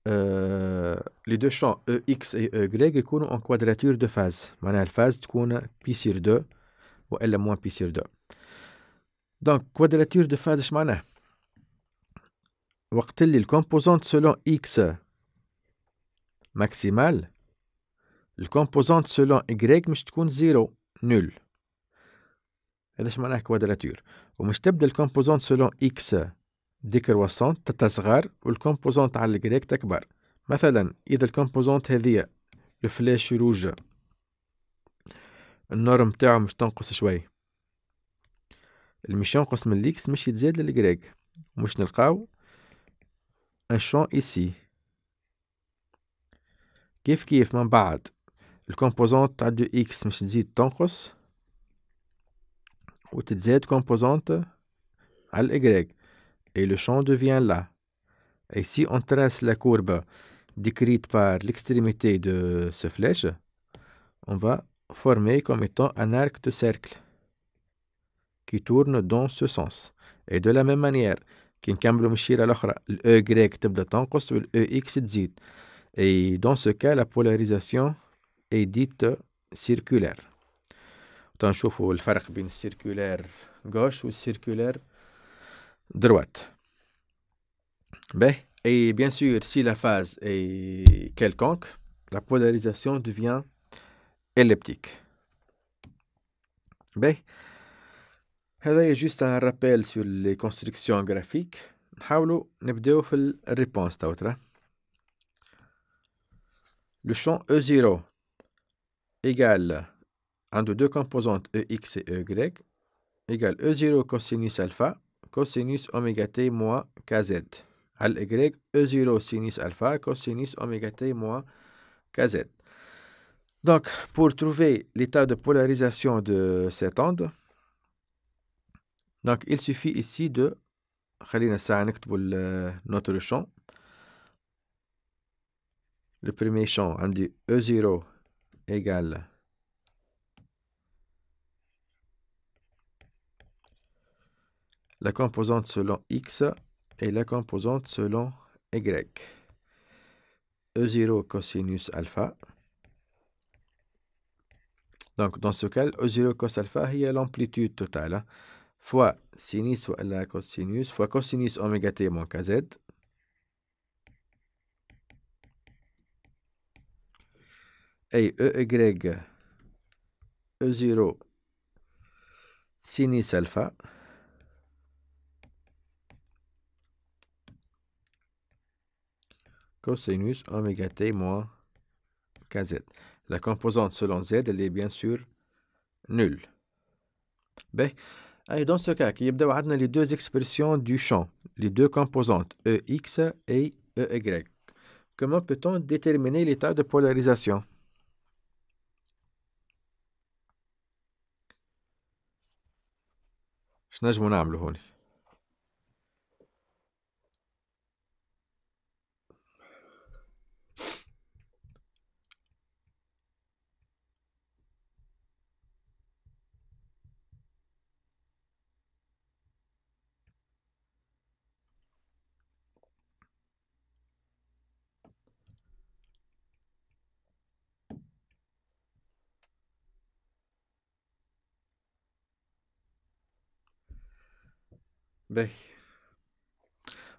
euh, les deux champs e x et e y en quadrature de phase maintenant la phase est pi sur 2 ou elle est moins pi sur 2 donc quadrature de phase وقت اللي الكومبوزونت سولون إكس ماكسيمال الكومبوزونت سولون إكغيك مش تكون زيرو نول هذا اش معناه كوادراتور ومش تبدا الكومبوزونت سولون إكس دي كرواسونت تتصغر والكومبوزونت على الكريك تكبر مثلا إذا الكومبوزونت هذه الفلاش روج النورم تاعو مش تنقص شوي المش ينقص من الإكس مش يتزاد للكريك مش نلقاو un champ ici. كيف كيف من بعد الكومبوزونت تاع دو اكس مش تزيد تنقص وتتزاد composante على الايغريك et le champ devient là. Et si on trace la courbe décrite par l'extrémité de ce flèche, on va former comme étant un arc de cercle qui tourne dans ce sens. Et de la même manière, E y temps, x Et dans ce cas, la polarisation est dite circulaire. On va voir le circulaire gauche ou circulaire droite. et bien sûr, si la phase est quelconque, la polarisation devient elliptique juste un rappel sur les constructions graphiques Nous allons في la réponse le champ E0 égale entre deux composantes EX et EY égale E0 cosinus alpha cosinus oméga t moins KZ al Y E0 sinus alpha cosinus oméga t moins KZ donc pour trouver l'état de polarisation de cette onde donc, il suffit ici de... خلينا euh, notre champ. Le premier champ, on dit E0 égale la composante selon X et la composante selon Y. E0 cosinus alpha. Donc, dans ce cas, E0 cos alpha, il y a l'amplitude totale. Hein fois sinus la cosinus fois cosinus oméga t moins kz e Y E0 sinus alpha cosinus oméga t moins kz. La composante selon z, elle est bien sûr nulle. b dans ce cas, il y a les deux expressions du champ, les deux composantes, EX et EY. Comment peut-on déterminer l'état de polarisation شنجمو faire ici?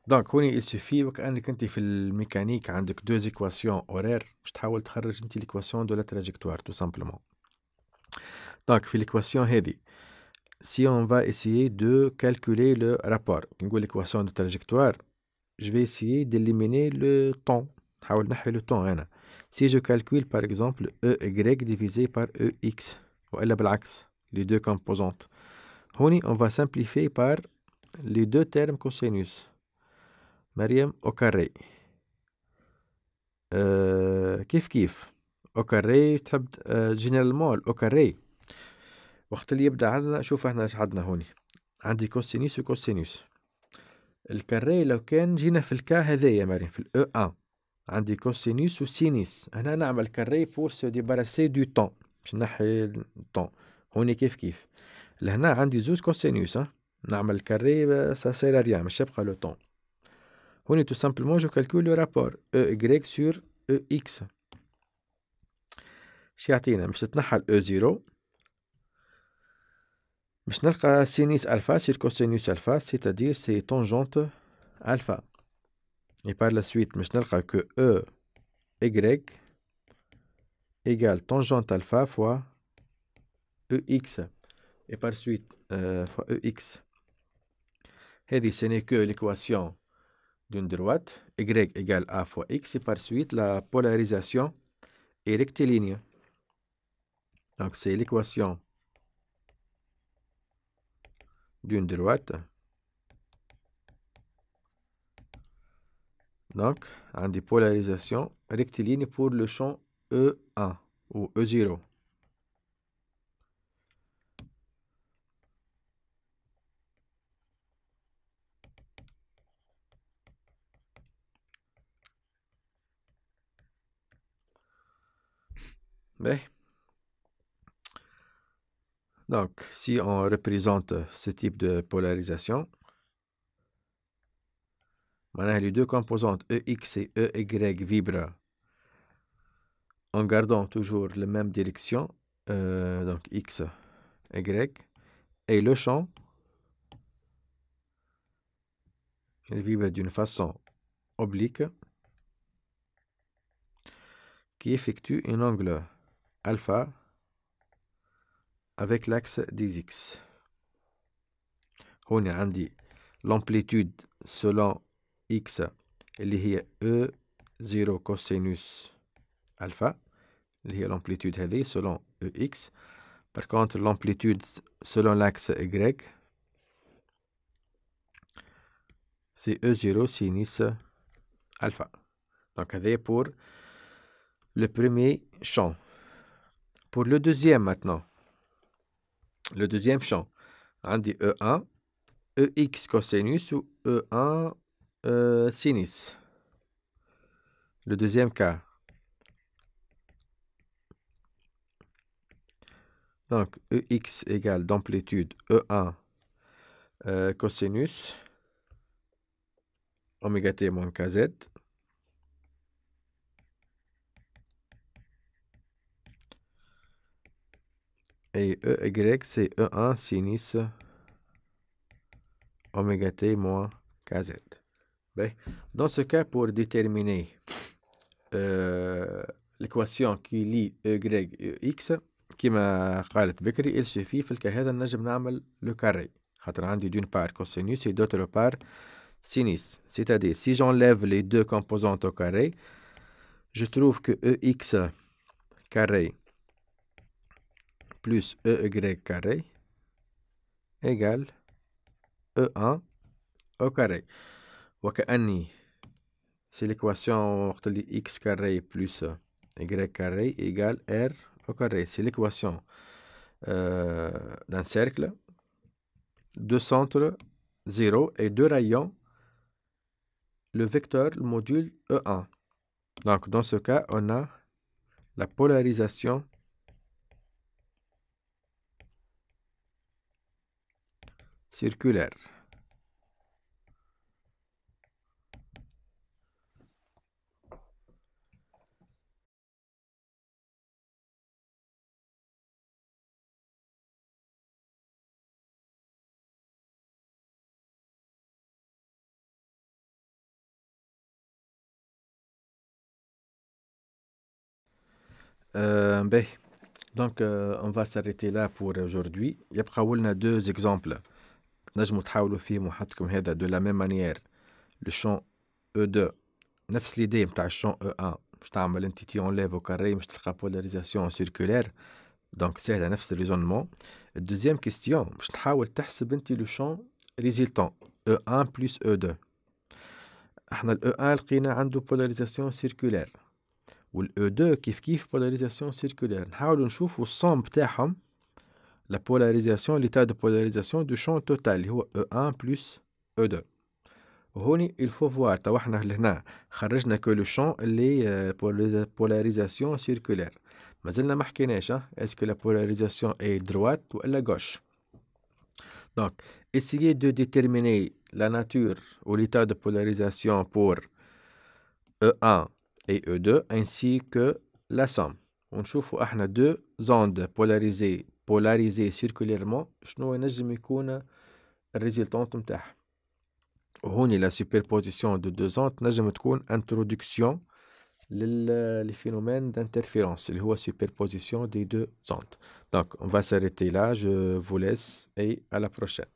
Donc, il suffit وكانك انت في الميكانيك عندك دو زيكواسيون اورير باش تحاول تخرج انت ليكواسيون دو لا تراجيكتوار تو سامبلومون دونك في ليكواسيون si on va essayer de calculer le rapport, l'équation de trajectoire, je vais essayer d'éliminer le temps. le temps. Si je calcule par exemple e y divisé par EX, ou les deux composantes, on va simplifier par les deux termes cosinus مريم au carré أه كيف كيف au carré تحب جينيرالمون au carré وقت اللي يبدا عندنا شوف احنا اش عندنا هوني عندي كوسينيس وكوسينوس الكاري لو كان جينا في الكا هذايا مريم في الاو ان عندي كوسينيس وسينيس هنا نعمل كاري بور سو ديباراسي دو طون باش نحي الطون هوني كيف كيف لهنا عندي زوج كوسينوس ها le carré, ça sert à rien, ne sais pas le temps. tout simplement je calcule le rapport EY sur EX. شو يعطينا مش تتنحى ال E0 مش نلقى sinus alpha sur cosinus alpha, c'est-à-dire c'est tangente alpha. Et par la suite مش نلقى que EY égale tangente alpha fois EX. Et par suite, euh، fois EX. Ce n'est que l'équation d'une droite, y égale a fois x, et par suite, la polarisation est rectiligne. Donc, c'est l'équation d'une droite. Donc, on des polarisation rectiligne pour le champ E1 ou E0. donc, si on représente ce type de polarisation, maintenant les deux composantes EX et EY vibrent en gardant toujours la même direction, euh, donc X, et Y, et le champ, vibre d'une façon oblique qui effectue un angle alpha avec l'axe des x. On a l'amplitude selon x elle est e 0 cosinus alpha اللي est l'amplitude e selon ex par contre l'amplitude selon l'axe y c'est e0 sinus alpha donc c'est pour le premier champ pour le deuxième maintenant, le deuxième champ, on dit E1, EX cosinus ou E1 euh, sinus. Le deuxième cas. Donc, EX égale d'amplitude E1 euh, cosinus oméga t moins kz Et EY, c'est E1 sinus oméga t moins KZ. Ben, dans ce cas, pour déterminer euh, l'équation qui lie e, Y et e, X, m'a dit Bekri, il suffit que on نجم d'une part cosinus et d'autre part sinus c'est-à-dire si j'enlève les deux composantes au carré je trouve que EX carré plus EY carré égale E1 au carré. وكأني c'est l'équation x carré plus e, y carré égale r au carré. C'est l'équation euh, d'un cercle, deux centres 0 et deux rayons, le vecteur, le module E1. Donc dans ce cas, on a la polarisation circulaire. Euh, ben, donc, euh, on va s'arrêter là pour aujourd'hui. Il y a deux exemples. نجموا تحاولوا فيه محطكم هذا دو لا ميم مانيير لو شون او 2 نفس ليدي نتاع الشون او 1 باش تعمل انت كي اون او كاري باش تلقى بولاريزاسيون سيركولير دونك هذا نفس الريزونمون الدوزيام كيستيون باش تحاول تحسب انت لو شون ريزيلتون او 1 بلس او 2 احنا الاو 1 لقينا عنده بولاريزاسيون سيركولير والاو 2 كيف كيف بولاريزاسيون سيركولير نحاولوا نشوفوا الصوم تاعهم la polarisation, l'état de polarisation du champ total E1 plus E2 il faut voir il احنا que le champ اللي euh, polarisation circulaire pas marqué حكيناش hein. est-ce que la polarisation est droite ou la gauche donc essayez de déterminer la nature ou l'état de polarisation pour E1 et E2 ainsi que la somme à احنا deux ondes polarisées Polarisé circulairement, je nous ai la superposition de deux ondes négre mes l'introduction Introduction, les phénomènes d'interférence. la superposition des deux ondes. Donc, on va s'arrêter là. Je vous laisse et à la prochaine.